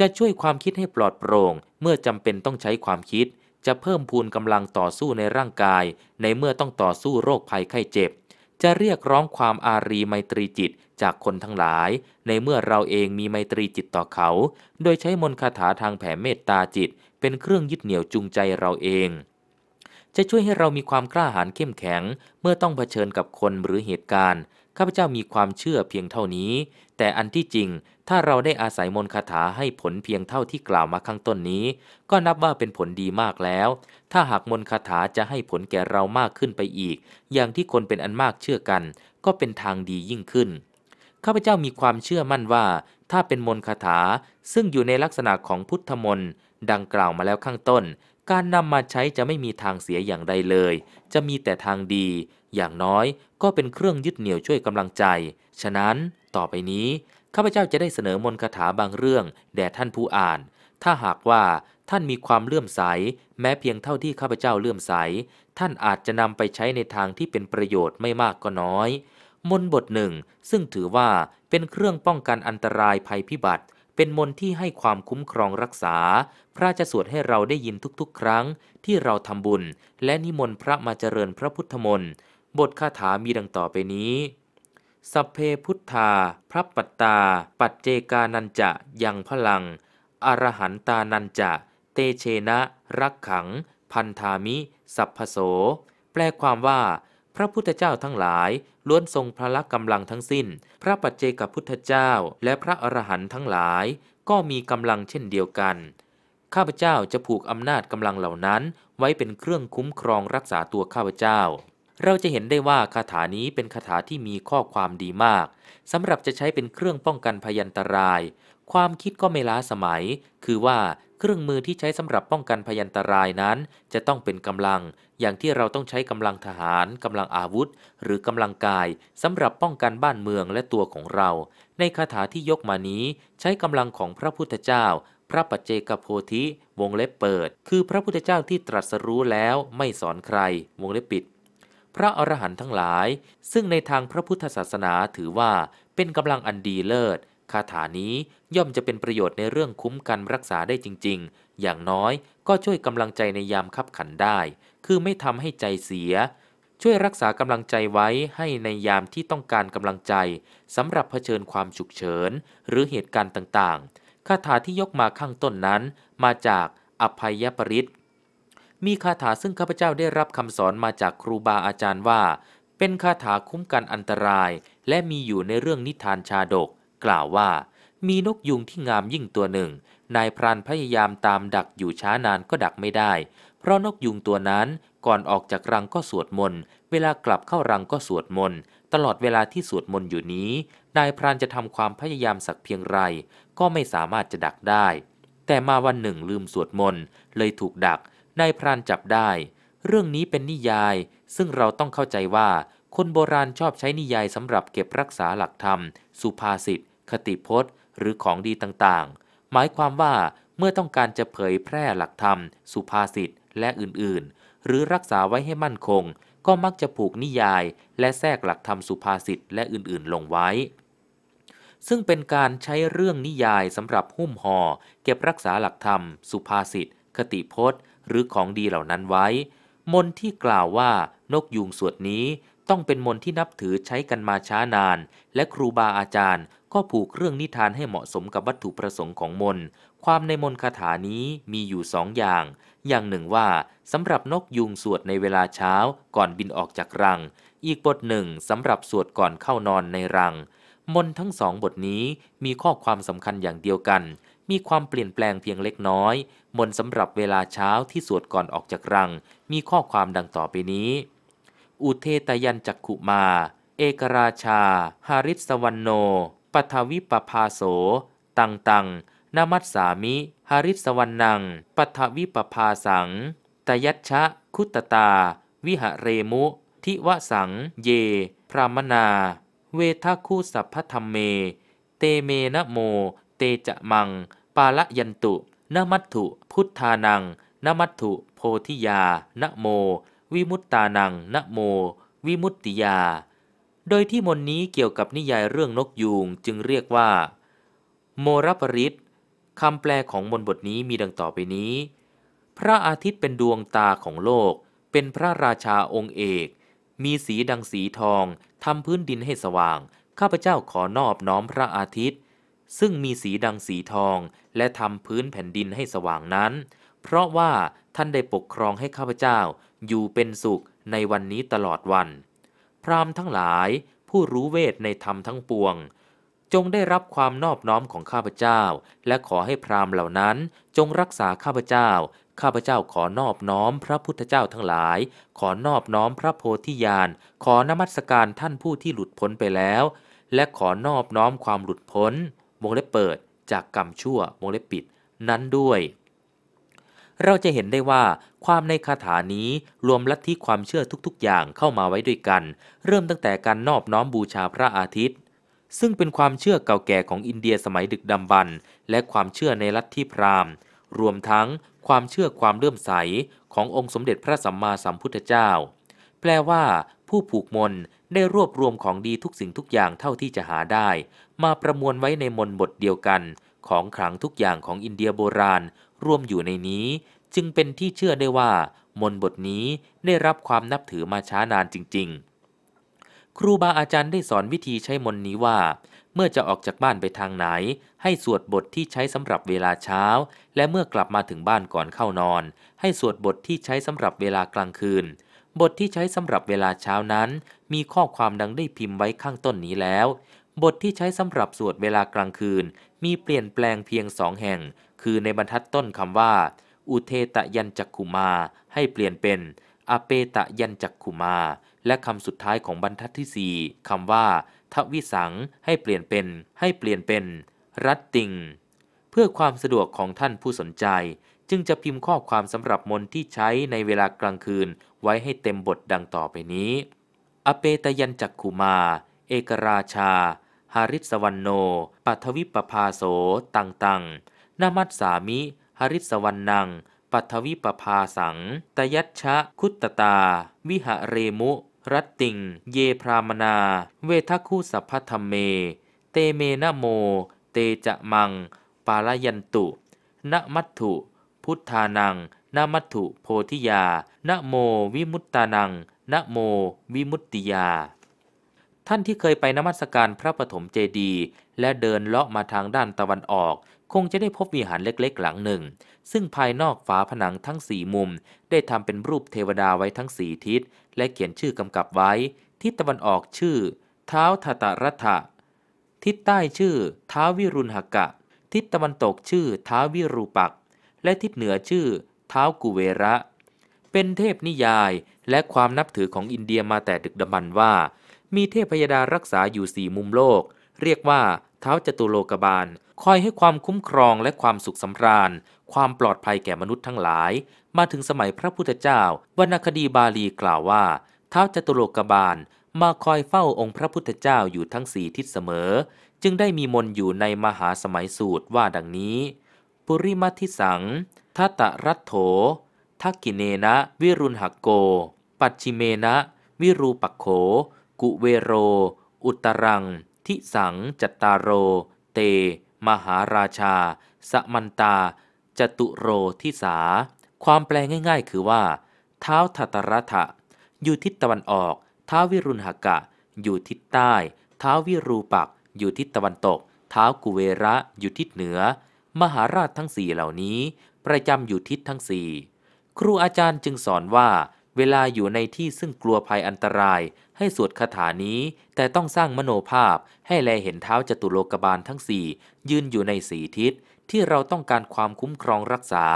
จะช่วยความคิดให้ปลอดโปร่งเมื่อจำเป็นต้องใช้ความคิดจะเพิ่มพูนกำลังต่อสู้ในร่างกายในเมื่อต้องต่อสู้โรคภัยไข้เจ็บ จะเรียกร้องความอารีไมตรีจิตจากคนทั้งหลายในเมื่อเราเองมีไมตรีจิตต่อเขา โดยใช้มนต์คาถาทางแผ่เมตตาจิตเป็นเครื่องยึดเหนี่ยวจูงใจเราเองจะช่วยให้เรามีความกล้าหาญเข้มแข็งเมื่อต้องเผชิญกับคนหรือเหตุการณ์ข้าพเจ้ามีความเชื่อเพียงเท่านี้ แต่อันที่จริง ถ้าเราได้อาศัยมนต์คาถาให้ผลเพียงเท่าที่กล่าวมาข้างต้นนี้ ก็นับว่าเป็นผลดีมากแล้ว ถ้าหากมนต์คาถาจะให้ผลแก่เรามากขึ้นไปอีก อย่างที่คนเป็นอันมากเชื่อกัน ก็เป็นทางดียิ่งขึ้นข้าพเจ้ามีความเชื่อมั่นว่า ถ้าเป็นมนต์คาถาซึ่งอยู่ในลักษณะของพุทธมนต์ดังกล่าวมาแล้วข้างต้นการนำมาใช้จะไม่มีทางเสียอย่างใดเลย จะมีแต่ทางดี อย่างน้อยก็เป็นเครื่องยึดเหนี่ยวช่วยกำลังใจ ฉะนั้นต่อไปนี้ข้าพเจ้าจะได้เสนอมนต์คาถาบางเรื่องแด่ท่านผู้อ่าน ถ้าหากว่าท่านมีความเลื่อมใส แม้เพียงเท่าที่ข้าพเจ้าเลื่อมใส ท่านอาจจะนำไปใช้ในทางที่เป็นประโยชน์ไม่มากก็น้อย มนบทหนึ่ง ซึ่งถือว่าเป็นเครื่องป้องกันอันตรายภัยพิบัติเป็นมนที่ให้ความคุ้มครองรักษา พระจะสวดให้เราได้ยินทุกๆ ครั้งที่เราทำบุญ และนิมนต์พระมาเจริญพระพุทธมนต์บทคาถามีดังต่อไปนี้ สัพเพพุทธา พระปัตตา ปัจเจกานันจะ ยังพลังอรหันตานันจะ เตเชนะ รักขัง พันธามิ สัพพโส แปลความว่าพระพุทธเจ้าทั้งหลาย ล้วนทรงพละกำลังทั้งสิ้น พระปัจเจกพุทธเจ้าและพระอรหันต์ทั้งหลาย ก็มีกำลังเช่นเดียวกัน ข้าพเจ้าจะผูกอำนาจกำลังเหล่านั้นไว้เป็นเครื่องคุ้มครองรักษาตัวข้าพเจ้า เราจะเห็นได้ว่าคาถานี้เป็นคาถาที่มีข้อความดีมากสำหรับจะใช้เป็นเครื่องป้องกันพยันตราย ความคิดก็ไม่ล้าสมัย คือว่าเครื่องมือที่ใช้สำหรับป้องกันพยันตรายนั้นจะต้องเป็นกำลังอย่างที่เราต้องใช้กำลังทหารกำลังอาวุธหรือกำลังกายสำหรับป้องกันบ้านเมืองและตัวของเรา ในคาถาที่ยกมานี้ใช้กำลังของพระพุทธเจ้า พระปัจเจกโพธิวงเล็บเปิด คือพระพุทธเจ้าที่ตรัสรู้แล้วไม่สอนใครวงเล็บปิด พระอรหันต์ทั้งหลาย ซึ่งในทางพระพุทธศาสนาถือว่าเป็นกำลังอันดีเลิศคาถานี้ย่อมจะเป็นประโยชน์ในเรื่องคุ้มกันรักษาได้จริงๆ อย่างน้อยก็ช่วยกำลังใจในยามขับขันได้ คือไม่ทำให้ใจเสีย ช่วยรักษากำลังใจไว้ให้ในยามที่ต้องการกำลังใจสำหรับเผชิญความฉุกเฉินหรือเหตุการณ์ต่างๆ คาถาที่ยกมาข้างต้นนั้น มาจากอภัยปริศมีคาถาซึ่งข้าพเจ้าได้รับคำสอนมาจากครูบาอาจารย์ว่า เป็นคาถาคุ้มกันอันตราย และมีอยู่ในเรื่องนิทานชาดกกล่าวว่ามีนกยุงที่งามยิ่งตัวหนึ่ง นายพรานพยายามตามดักอยู่ช้านานก็ดักไม่ได้ เพราะนกยุงตัวนั้นก่อนออกจากรังก็สวดมนต์เวลากลับเข้ารังก็สวดมนต์ตลอดเวลาที่สวดมนต์อยู่นี้ นายพรานจะทำความพยายามสักเพียงไร ก็ไม่สามารถจะดักได้ แต่มาวันหนึ่งลืมสวดมนต์เลยถูกดัก นายพรานจับได้ เรื่องนี้เป็นนิยาย ซึ่งเราต้องเข้าใจว่า คนโบราณชอบใช้นิยายสำหรับเก็บรักษาหลักธรรม สุภาษิตคติพจน์หรือของดีต่างๆ หมายความว่าเมื่อต้องการจะเผยแพร่หลักธรรมสุภาษิตและอื่นๆ หรือรักษาไว้ให้มั่นคง ก็มักจะผูกนิยาย และแทรกหลักธรรมสุภาษิตและอื่น ๆ ลงไว้ ซึ่งเป็นการใช้เรื่องนิยายสำหรับหุ้มห่อเก็บรักษาหลักธรรมสุภาษิตคติพจน์หรือของดีเหล่านั้นไว้ มนที่กล่าวว่านกยูงสวดนี้ต้องเป็นมนที่นับถือใช้กันมาช้านานและครูบาอาจารย์ ก็ผูกเรื่องนิทานให้เหมาะสมกับวัตถุประสงค์ของมนความในมนคาถานี้มีอยู่สองอย่าง อย่างหนึ่งว่าสำหรับนกยุงสวดในเวลาเช้าก่อนบินออกจากรัง อีกบทหนึ่งสำหรับสวดก่อนเข้านอนในรัง มนทั้งสองบทนี้มีข้อความสำคัญอย่างเดียวกัน มีความเปลี่ยนแปลงเพียงเล็กน้อย มนสำหรับเวลาเช้าที่สวดก่อนออกจากรัง มีข้อความดังต่อไปนี้อุเทตยันจักขุมา เอกราชาหาริสวรรณโนปทวิปภาโส ตังตังนมัสสามิ หาริสวรรณังปทวิปภาสังตยัชะคุตตา วิหะเรมุ ทิวสัง เย พรามนา เวทคู่สัพพธรรมเม เตเมนะโม เตจะมัง ปาละยันตุ นมัตถุ พุทธานัง นมัตถุ โพธิยา นะโมวิมุตตานังนะโม วิมุตติยา โดยที่มนนี้เกี่ยวกับนิยายเรื่องนกยูงจึงเรียกว่า โมรปริตคำแปลของมนบทนี้มีดังต่อไปนี้ พระอาทิตย์เป็นดวงตาของโลก เป็นพระราชาองค์เอก มีสีดังสีทองทำพื้นดินให้สว่าง ข้าพเจ้าขอนอบน้อมพระอาทิตย์ ซึ่งมีสีดังสีทอง และทำพื้นแผ่นดินให้สว่างนั้น เพราะว่าท่านได้ปกครองให้ข้าพเจ้าอยู่เป็นสุขในวันนี้ตลอดวัน พรามทั้งหลายผู้รู้เวทในธรรมทั้งปวง จงได้รับความนอบน้อมของข้าพเจ้า และขอให้พรามเหล่านั้น จงรักษาข้าพเจ้า ข้าพเจ้าขอนอบน้อมพระพุทธเจ้าทั้งหลาย ขอนอบน้อมพระโพธิญาณ ขอนมัสการท่านผู้ที่หลุดพ้นไปแล้ว และขอนอบน้อมความหลุดพ้นวงเล็บเปิดจากกรรมชั่ววงเล็บปิด นั้นด้วยเราจะเห็นได้ว่าความในคาถานี้รวมลัทธิความเชื่อทุกๆอย่างเข้ามาไว้ด้วยกัน เริ่มตั้งแต่การนอบน้อมบูชาพระอาทิตย์ ซึ่งเป็นความเชื่อเก่าแก่ของอินเดียสมัยดึกดำบรรพ์และความเชื่อในลัทธิพราหมณ์รวมทั้งความเชื่อความเลื่อมใสขององค์สมเด็จพระสัมมาสัมพุทธเจ้า แปลว่า ผู้ผูกมนได้รวบรวมของดีทุกสิ่งทุกอย่างเท่าที่จะหาได้ มาประมวลไว้ในมนบทเดียวกัน ของขลังทุกอย่างของอินเดียโบราณร่วมอยู่ในนี้จึงเป็นที่เชื่อได้ว่า มนบทนี้ได้รับความนับถือมาช้านานจริง ๆ ครูบาอาจารย์ได้สอนวิธีใช้มนนี้ว่า เมื่อจะออกจากบ้านไปทางไหน ให้สวดบทที่ใช้สำหรับเวลาเช้า และเมื่อกลับมาถึงบ้านก่อนเข้านอน ให้สวดบทที่ใช้สำหรับเวลากลางคืน บทที่ใช้สำหรับเวลาเช้านั้น มีข้อความดังได้พิมพ์ไว้ข้างต้นนี้แล้ว บทที่ใช้สำหรับสวดเวลากลางคืน มีเปลี่ยนแปลงเพียงสองแห่งคือในบรรทัดต้นคำว่าอุเทตะยันจักขุมา ให้เปลี่ยนเป็นอเปตะยันจักขุมา และคำสุดท้ายของบรรทัดที่ 4คำว่า ทวิสังให้เปลี่ยนเป็น ให้เปลี่ยนเป็น รัตติง เพื่อความสะดวกของท่านผู้สนใจ จึงจะพิมพ์ข้อความสำหรับมนที่ใช้ในเวลากลางคืนไว้ให้เต็มบทดังต่อไปนี้อเปตยันจักขุมาเอกราชา หาริสวรรณโนปัทวิปภาโสตังตังนมัสสามิหริสวรรณัง ปัทวิปภาสัง ตยัชะคุตตา วิหะเรมุ รัตติง เยพรามนา เวทคู่สัพพธรรมเมเตเมนโม เตจะมัง ปาลยันตุนมัตถุ พุทธานัง นมัตถุโพธิยานโม วิมุตตานังนโม วิมุตติยา ท่านที่เคยไปนมัสการพระปฐมเจดีย์และเดินเลาะมาทางด้านตะวันออกคงจะได้พบวิหารเล็กๆ หลังหนึ่ง ซึ่งภายนอกฝาผนังทั้งสี่มุม ได้ทำเป็นรูปเทวดาไว้ทั้งสี่ทิศ และเขียนชื่อกำกับไว้ ทิศตะวันออกชื่อเท้าทาตารัฐะทิศใต้ชื่อเท้าวิรุณหกะ ทิศตะวันตกชื่อเท้าวิรูปัก และทิศเหนือชื่อเท้ากุเวระ เป็นเทพนิยายและความนับถือของอินเดียมาแต่ดึกดำบรรว่า มีเทพพยดารักษาอยู่สี่มุมโลก เรียกว่าท้าจตุโลกบาล คอยให้ความคุ้มครองและความสุขสำราญ ความปลอดภัยแก่มนุษย์ทั้งหลาย มาถึงสมัยพระพุทธเจ้าวรรณคดีบาลีกล่าวว่าท้าจตุโลกบาลมาคอยเฝ้าองค์พระพุทธเจ้าอยู่ทั้งสี่ทิศเสมอ จึงได้มีมนอยู่ในมหาสมัยสูตรว่าดังนี้ ปุริมัทิสังทัตรัตโถทักกิเนนะวิรุณหกโก ปัจชิเมนะวิรูปักโข กุเวโร อุตรังทิสังจัตตารโร เต มหาราชา สมันตาจตุโรทิสาความแปลง่ายๆ คือว่าเท้าทัตรัฐะอยู่ทิศตะวันออกเท้าวิรุณหกะอยู่ทิศใต้เท้าวิรูปักอยู่ทิศตะวันตกเท้ากุเวระอยู่ทิศเหนือ มหาราชทั้งสี่เหล่านี้ ประจำอยู่ทิศทั้งสี่ครูอาจารย์จึงสอนว่าเวลาอยู่ในที่ซึ่งกลัวภัยอันตราย ให้สวดคาถานี้ แต่ต้องสร้างมโนภาพให้แลเห็นเท้าจตุโลกบาลทั้งสี่ยืนอยู่ในสีทิศ ที่เราต้องการความคุ้มครองรักษา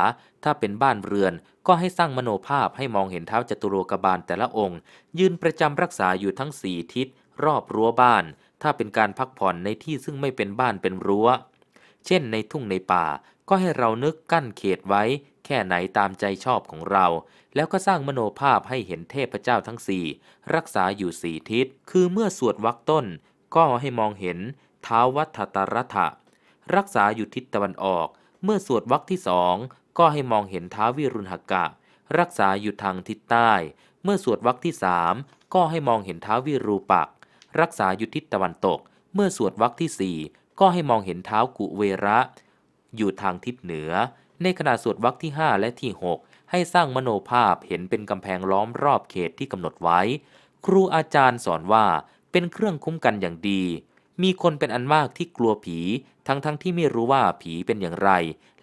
ถ้าเป็นบ้านเรือนก็ให้สร้างมโนภาพให้มองเห็นเท้าจตุโลกบาลแต่ละองค์ ยืนประจำรักษาอยู่ทั้งสี่ทิศรอบรั้วบ้าน ถ้าเป็นการพักผ่อนในที่ซึ่งไม่เป็นบ้านเป็นรั้ว เช่นในทุ่งในป่าก็ให้เรานึกกั้นเขตไว้แค่ไหนตามใจชอบของเรา แล้วก็สร้างมโนภาพให้เห็นเทพเจ้าทั้งสี่รักษาอยู่สี่ทิศ คือเมื่อสวดวักต้น ก็ให้มองเห็นท้าววัฏตรฐะรักษาอยู่ทิศตะวันออก เมื่อสวดวักที่สองก็ให้มองเห็นท้าววิรุณหกะ รักษาอยู่ทางทิศใต้ เมื่อสวดวักที่สามก็ให้มองเห็นท้าววิรูปักรักษาอยู่ทิศตะวันตก เมื่อสวดวักที่สี่ก็ให้มองเห็นเท้ากุเวระ อยู่ทางทิศเหนือในขณะสวดวรรคที่5และที่ 6 ให้สร้างมโนภาพเห็นเป็นกำแพงล้อมรอบเขตที่กำหนดไว้ ครูอาจารย์สอนว่าเป็นเครื่องคุ้มกันอย่างดี มีคนเป็นอันมากที่กลัวผี ทั้งๆทที่ไม่รู้ว่าผีเป็นอย่างไร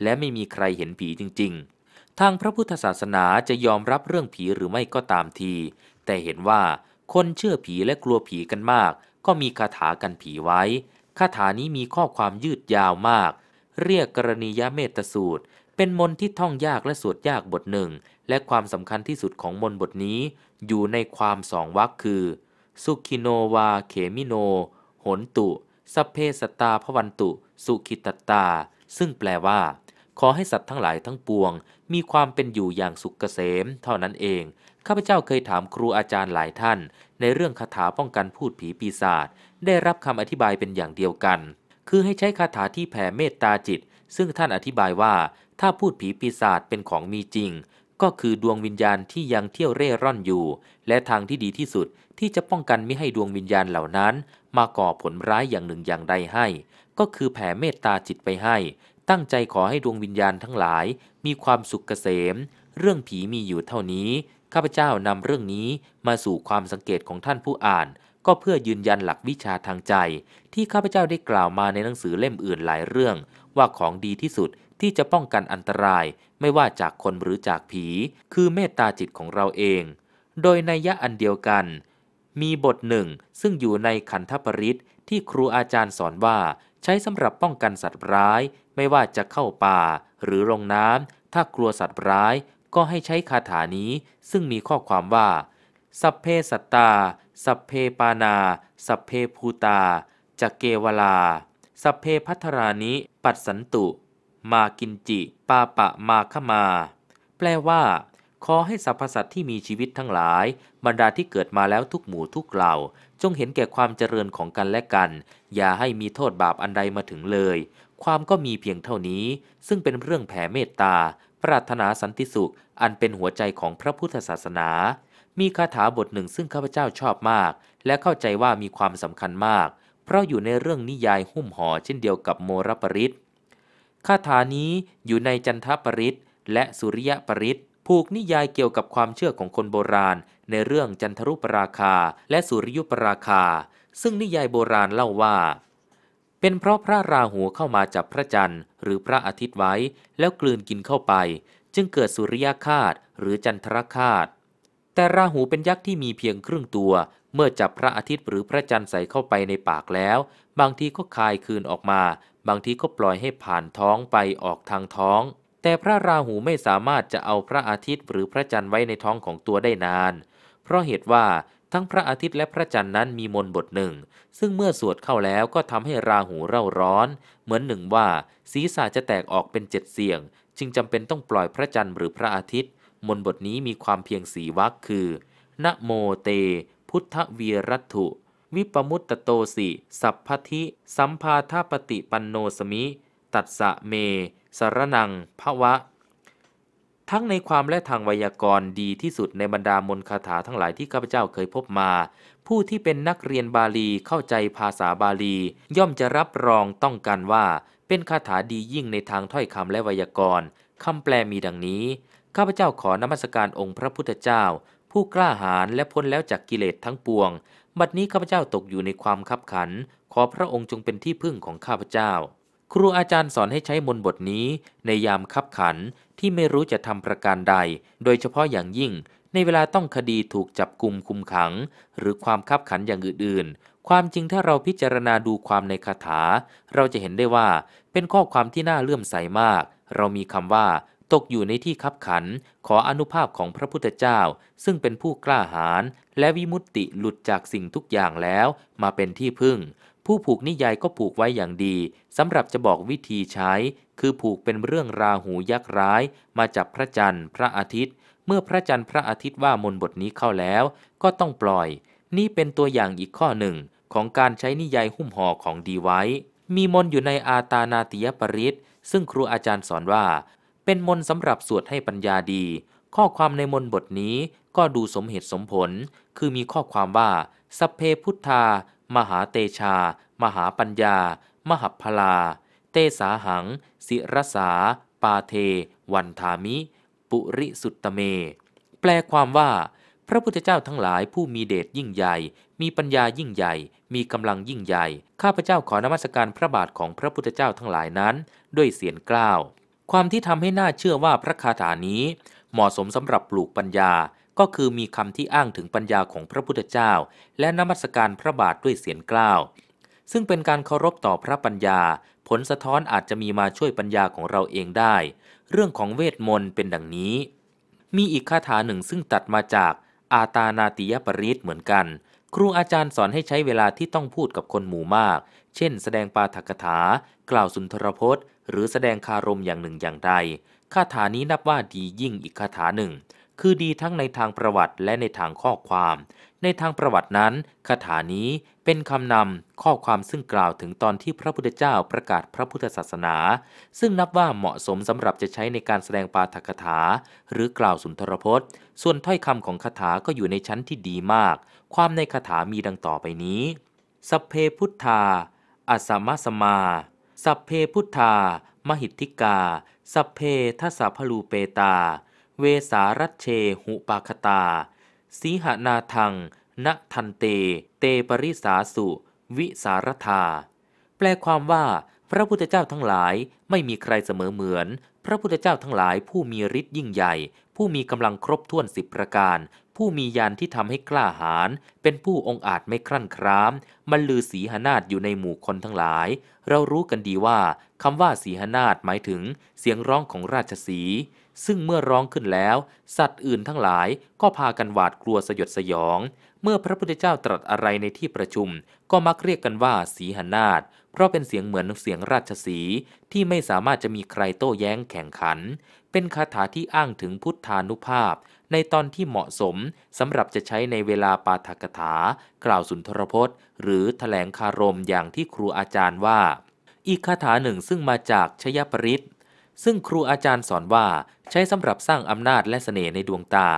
และไม่มีใครเห็นผีจริงๆ ทางพระพุทธศาสนาจะยอมรับเรื่องผีหรือไม่ก็ตามที แต่เห็นว่าคนเชื่อผีและกลัวผีกันมาก ก็มีคาถากันผีไว้คาถานี้มีข้อความยืดยาวมาก เรียกกรณียเมตสูตรเป็นมนที่ท่องยากและสวดยากบทหนึ่ง และความสำคัญที่สุดของมนบทนี้ อยู่ในความสองวรรคคือ สุขิโนวา เขมิโน หนตุสเพสตาพวันตุ สุขิตตา ซึ่งแปลว่า ขอให้สัตว์ทั้งหลายทั้งปวง มีความเป็นอยู่อย่างสุขเกษม เท่านั้นเองข้าพเจ้าเคยถามครูอาจารย์หลายท่าน ในเรื่องคาถาป้องกันพูดผีปีศาจได้รับคำอธิบายเป็นอย่างเดียวกัน คือให้ใช้คาถาที่แผ่เมตตาจิต ซึ่งท่านอธิบายว่าถ้าพูดผีปีศาจเป็นของมีจริง ก็คือดวงวิญญาณ ที่ยังเที่ยวเร่ร่อนอยู่ และทางที่ดีที่สุดที่จะป้องกันไม่ให้ดวงวิญญาณเหล่านั้น มาก่อผลร้ายอย่างหนึ่งอย่างใดให้ ก็คือแผ่ เมตตาจิตไปให้ ตั้งใจขอให้ดวงวิญญาณ ทั้งหลาย มีความสุขเกษม เรื่องผีมีอยู่เท่านี้ ข้าพเจ้า นำเรื่องนี้มาสู่ความสังเกตของท่านผู้อ่าน ก็เพื่อยืนยันหลักวิชาทางใจ ที่ข้าพเจ้าได้กล่าวมาในหนังสือเล่มอื่นหลายเรื่อง ว่าของดีที่สุดที่จะป้องกันอันตราย ไม่ว่าจากคนหรือจากผี คือเมตตาจิตของเราเอง โดยในยะอันเดียวกัน มีบทหนึ่งซึ่งอยู่ในขันธปริศที่ครูอาจารย์สอนว่า ใช้สำหรับป้องกันสัตว์ร้าย ไม่ว่าจะเข้าป่าหรือลงน้ำถ้ากลัวสัตว์ร้าย ก็ให้ใช้คาถานี้ ซึ่งมีข้อความว่า สัพเพสัตตาสัพเพปานาสัพเพภูตาจกเกวลา สัพเพพัทรานิปัดสันตุมากินจิ ปาปะมาขมา แปลว่า ขอให้สรรพสัตว์ที่มีชีวิตทั้งหลายบรรดาที่เกิดมาแล้วทุกหมู่ทุกเหล่า จงเห็นแก่ความเจริญของกันและกัน อย่าให้มีโทษบาปอันใดมาถึงเลย ความก็มีเพียงเท่านี้ ซึ่งเป็นเรื่องแผ่เมตตา ปรารถนาสันติสุข อันเป็นหัวใจของพระพุทธศาสนา มีคาถาบทหนึ่ง ซึ่งข้าพเจ้าชอบมาก และเข้าใจว่ามีความสำคัญมาก เพราะอยู่ในเรื่องนิยายหุ้มห่อเช่นเดียวกับโมรปริศคาถานี้อยู่ในจันทปริศและสุริยปริศผูกนิยายเกี่ยวกับความเชื่อของคนโบราณ ในเรื่องจันทรุปราคาและสุริยุปราคา ซึ่งนิยายโบราณเล่าว่า เป็นเพราะพระราหูเข้ามาจับพระจันทร์ หรือพระอาทิตย์ไว้ แล้วกลืนกินเข้าไป จึงเกิดสุริยคาตหรือจันทรคาตแต่ราหูเป็นยักษ์ที่มีเพียงครึ่งตัวเมื่อจับพระอาทิตย์หรือพระจันทร์ใส่เข้าไปในปากแล้ว บางทีก็คายคืนออกมา บางทีก็ปล่อยให้ผ่านท้องไปออกทางท้อง แต่พระราหูไม่สามารถจะเอาพระอาทิตย์หรือพระจันทร์ไว้ในท้องของตัวได้นาน เพราะเหตุว่าทั้งพระอาทิตย์และพระจันทร์นั้นมีมนบทหนึ่ง ซึ่งเมื่อสวดเข้าแล้วก็ทำให้ราหูเร่าร้อน เหมือนหนึ่งว่าศีรษะจะแตกออกเป็นเจ็ดเสียง จึงจำเป็นต้องปล่อยพระจันทร์หรือพระอาทิตย์ มนบทนี้มีความเพียงสีวักคือนะโมเตพุทธวีรัตุวิปมุตตโตสิ สัพพธิ สัมภาธาปฏิปันโนสมิ ตัสสะเม สรนัง ภวะ ทั้งในความและทางไวยากรณ์ดีที่สุดในบรรดามนคาถาทั้งหลายที่ข้าพเจ้าเคยพบมา ผู้ที่เป็นนักเรียนบาลีเข้าใจภาษาบาลี ย่อมจะรับรองต้องการว่า เป็นคาถาดียิ่งในทางถ้อยคำและไวยากรณ์คำแปลมีดังนี้ ข้าพเจ้าขอนมัสการองค์พระพุทธเจ้าผู้กล้าหาญและพ้นแล้วจากกิเลสทั้งปวงบัดนี้ข้าพเจ้าตกอยู่ในความขับขัน ขอพระองค์จงเป็นที่พึ่งของข้าพเจ้า ครูอาจารย์สอนให้ใช้มนบทนี้ ในยามขับขันที่ไม่รู้จะทำประการใด โดยเฉพาะอย่างยิ่ง ในเวลาต้องคดีถูกจับกลุ่มคุมขัง หรือความขับขันอย่างอื่นๆ ความจริงถ้าเราพิจารณาดูความในคาถา เราจะเห็นได้ว่าเป็นข้อความที่น่าเลื่อมใสมาก เรามีคำว่าตกอยู่ในที่คับขัน ขออนุภาพของพระพุทธเจ้า ซึ่งเป็นผู้กล้าหาญและวิมุตติหลุดจากสิ่งทุกอย่างแล้ว มาเป็นที่พึ่ง ผู้ผูกนิยายก็ผูกไว้อย่างดีสำหรับจะบอกวิธีใช้ คือผูกเป็นเรื่องราหูยักษ์ร้าย มาจับพระจันทร์พระอาทิตย์ เมื่อพระจันทร์พระอาทิตย์ว่ามนบทนี้เข้าแล้ว ก็ต้องปล่อย นี่เป็นตัวอย่างอีกข้อหนึ่ง ของการใช้นิยายหุ้มห่อของดีไว้มีมนอยู่ในอาตานาติยปริศซึ่งครูอาจารย์สอนว่าเป็นมนสำหรับสวดให้ปัญญาดี ข้อความในมนบทนี้ก็ดูสมเหตุสมผล คือมีข้อความว่า สัพเพพุทธา มหาเตชา มหาปัญญา มหพลา เตสาหัง สิรสา ปาเท วันธามิ ปุริสุตตเม แปลความว่า พระพุทธเจ้าทั้งหลายผู้มีเดชยิ่งใหญ่ มีปัญญายิ่งใหญ่ มีกำลังยิ่งใหญ่ ข้าพเจ้าขอนมัสการพระบาทของพระพุทธเจ้าทั้งหลายนั้น ด้วยเสียงกล้าวความที่ทำให้น่าเชื่อว่าพระคาถานี้ เหมาะสมสำหรับปลูกปัญญา ก็คือมีคำที่อ้างถึงปัญญาของพระพุทธเจ้า และนมัสการพระบาทด้วยเสียงกล้าว ซึ่งเป็นการเคารพต่อพระปัญญา ผลสะท้อนอาจจะมีมาช่วยปัญญาของเราเองได้ เรื่องของเวทมนต์เป็นดังนี้ มีอีกคาถาหนึ่งซึ่งตัดมาจากอาตานาติยปริตเหมือนกัน ครูอาจารย์สอนให้ใช้เวลาที่ต้องพูดกับคนหมู่มาก เช่น แสดงปาฐกถา กล่าวสุนทรพจน์หรือแสดงคารมอย่างหนึ่งอย่างใด คาถานี้นับว่าดียิ่งอีกคาถาหนึ่ง คือดีทั้งในทางประวัติและในทางข้อความ ในทางประวัตินั้น คาถานี้เป็นคำนำข้อความซึ่งกล่าวถึงตอนที่พระพุทธเจ้าประกาศพระพุทธศาสนา ซึ่งนับว่าเหมาะสมสำหรับจะใช้ในการแสดงปาฐกถา หรือกล่าวสุนทรพจน์ ส่วนถ้อยคำของคาถาก็อยู่ในชั้นที่ดีมาก ความในคาถามีดังต่อไปนี้ สเพพุทธา อสมาสมาสัพเพพุทธา มหิทธิกา สัพเพทัสพลูเปตา เวสารัชเชหุปาคตา สีหนาทังนทันเต เตปริสาสุ วิสารธา แปลความว่าพระพุทธเจ้าทั้งหลายไม่มีใครเสมอเหมือน พระพุทธเจ้าทั้งหลายผู้มีฤทธิ์ยิ่งใหญ่ ผู้มีกำลังครบถ้วนสิบประการผู้มียานที่ทำให้กล้าหาญ เป็นผู้องอาจไม่ครั่นคราม มันลือสีหนาฏอยู่ในหมู่คนทั้งหลาย เรารู้กันดีว่าคำว่าสีหนาฏหมายถึงเสียงร้องของราชสี ซึ่งเมื่อร้องขึ้นแล้วสัตว์อื่นทั้งหลายก็พากันหวาดกลัวสยดสยอง เมื่อพระพุทธเจ้าตรัสอะไรในที่ประชุม ก็มักเรียกกันว่าสีหนาฏเพราะเป็นเสียงเหมือนเสียงราชสีที่ไม่สามารถจะมีใครโต้แย้งแข่งขัน เป็นคาถาที่อ้างถึงพุทธานุภาพในตอนที่เหมาะสมสำหรับจะใช้ในเวลาปาฐกถา กล่าวสุนทรพจน์ หรือถแถลงคารมอย่างที่ครูอาจารย์ว่า อีกคาถาหนึ่งซึ่งมาจากชยปริศซึ่งครูอาจารย์สอนว่าใช้สำหรับสร้างอำนาจและเสน่ห์ในดวงตา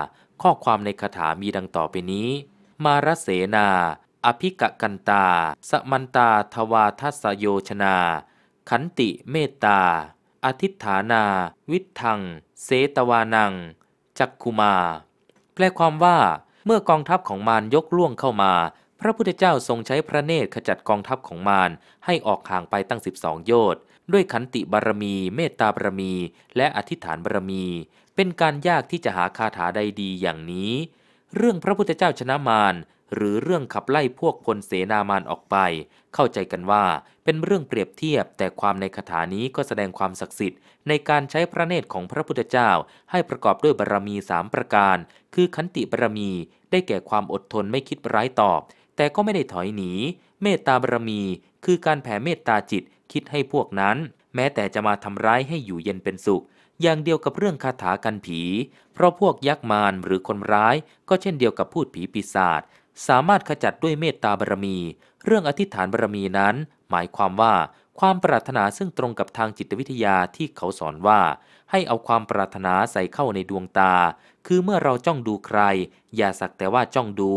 ข้อความในคาถามีดังต่อไปนี้ มารเสนา อภิกกันตา สมันตาทวาทัสโยชนา ขันติ เมตตาอธิฐานา วิทังเสตวานังจักคุมา แปลความว่า เมื่อกองทัพของมารยกล่วงเข้ามา พระพุทธเจ้าทรงใช้พระเนตรขจัดกองทัพของมาร ให้ออกห่างไปตั้ง 12 โยชน์ด้วยขันติบารมี เมตตาบารมี และอธิษฐานบารมี เป็นการยากที่จะหาคาถาใดดีอย่างนี้ เรื่องพระพุทธเจ้าชนะมารหรือเรื่องขับไล่พวกพลเสนามานออกไป เข้าใจกันว่าเป็นเรื่องเปรียบเทียบ แต่ความในคาถานี้ก็แสดงความศักดิ์สิทธิ์ ในการใช้พระเนตรของพระพุทธเจ้า ให้ประกอบด้วยบารรมีสามประการ คือขันติบารรมี ได้แก่ความอดทนไม่คิดร้ายตอบ แต่ก็ไม่ได้ถอยหนี เมตตาบารรมี คือการแผ่เมตตาจิตคิดให้พวกนั้น แม้แต่จะมาทำร้ายให้อยู่เย็นเป็นสุข อย่างเดียวกับเรื่องคาถากันผี เพราะพวกยักษ์มารหรือคนร้ายก็เช่นเดียวกับพูดผีปีศาจสามารถขจัดด้วยเมตตาบารมี เรื่องอธิษฐานบารมีนั้น หมายความว่าความปรารถนาซึ่งตรงกับทางจิตวิทยาที่เขาสอนว่า ให้เอาความปรารถนาใส่เข้าในดวงตา คือเมื่อเราจ้องดูใคร อย่าสักแต่ว่าจ้องดู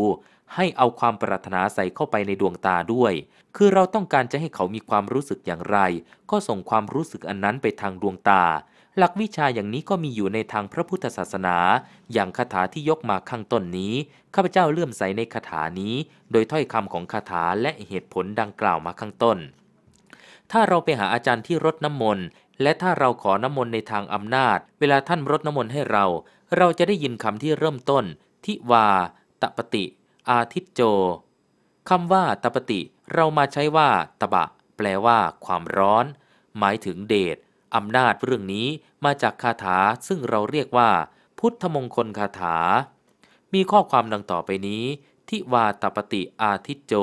ให้เอาความปรารถนาใส่เข้าไปในดวงตาด้วย คือเราต้องการจะให้เขามีความรู้สึกอย่างไร ก็ส่งความรู้สึกอันนั้นไปทางดวงตาหลักวิชาอย่างนี้ก็มีอยู่ในทางพระพุทธศาสนา อย่างคาถาที่ยกมาข้างต้นนี้ข้าพเจ้าเลื่อมใสในคาถานี้ โดยถ้อยคำของคาถาและเหตุผลดังกล่าวมาข้างต้น ถ้าเราไปหาอาจารย์ที่รดน้ำมนต์และถ้าเราขอน้ำมนต์ในทางอำนาจ เวลาท่านรดน้ำมนต์ให้เรา เราจะได้ยินคำที่เริ่มต้นทิวา ตปติ อาทิตโจคำว่า ตปติ เรามาใช้ว่า ตบะแปลว่า ความร้อน หมายถึงเดชอำนาจเรื่องนี้มาจากคาถาซึ่งเราเรียกว่า พุทธมงคลคาถา มีข้อความดังต่อไปนี้ ทิวาตปฏิอาทิโจ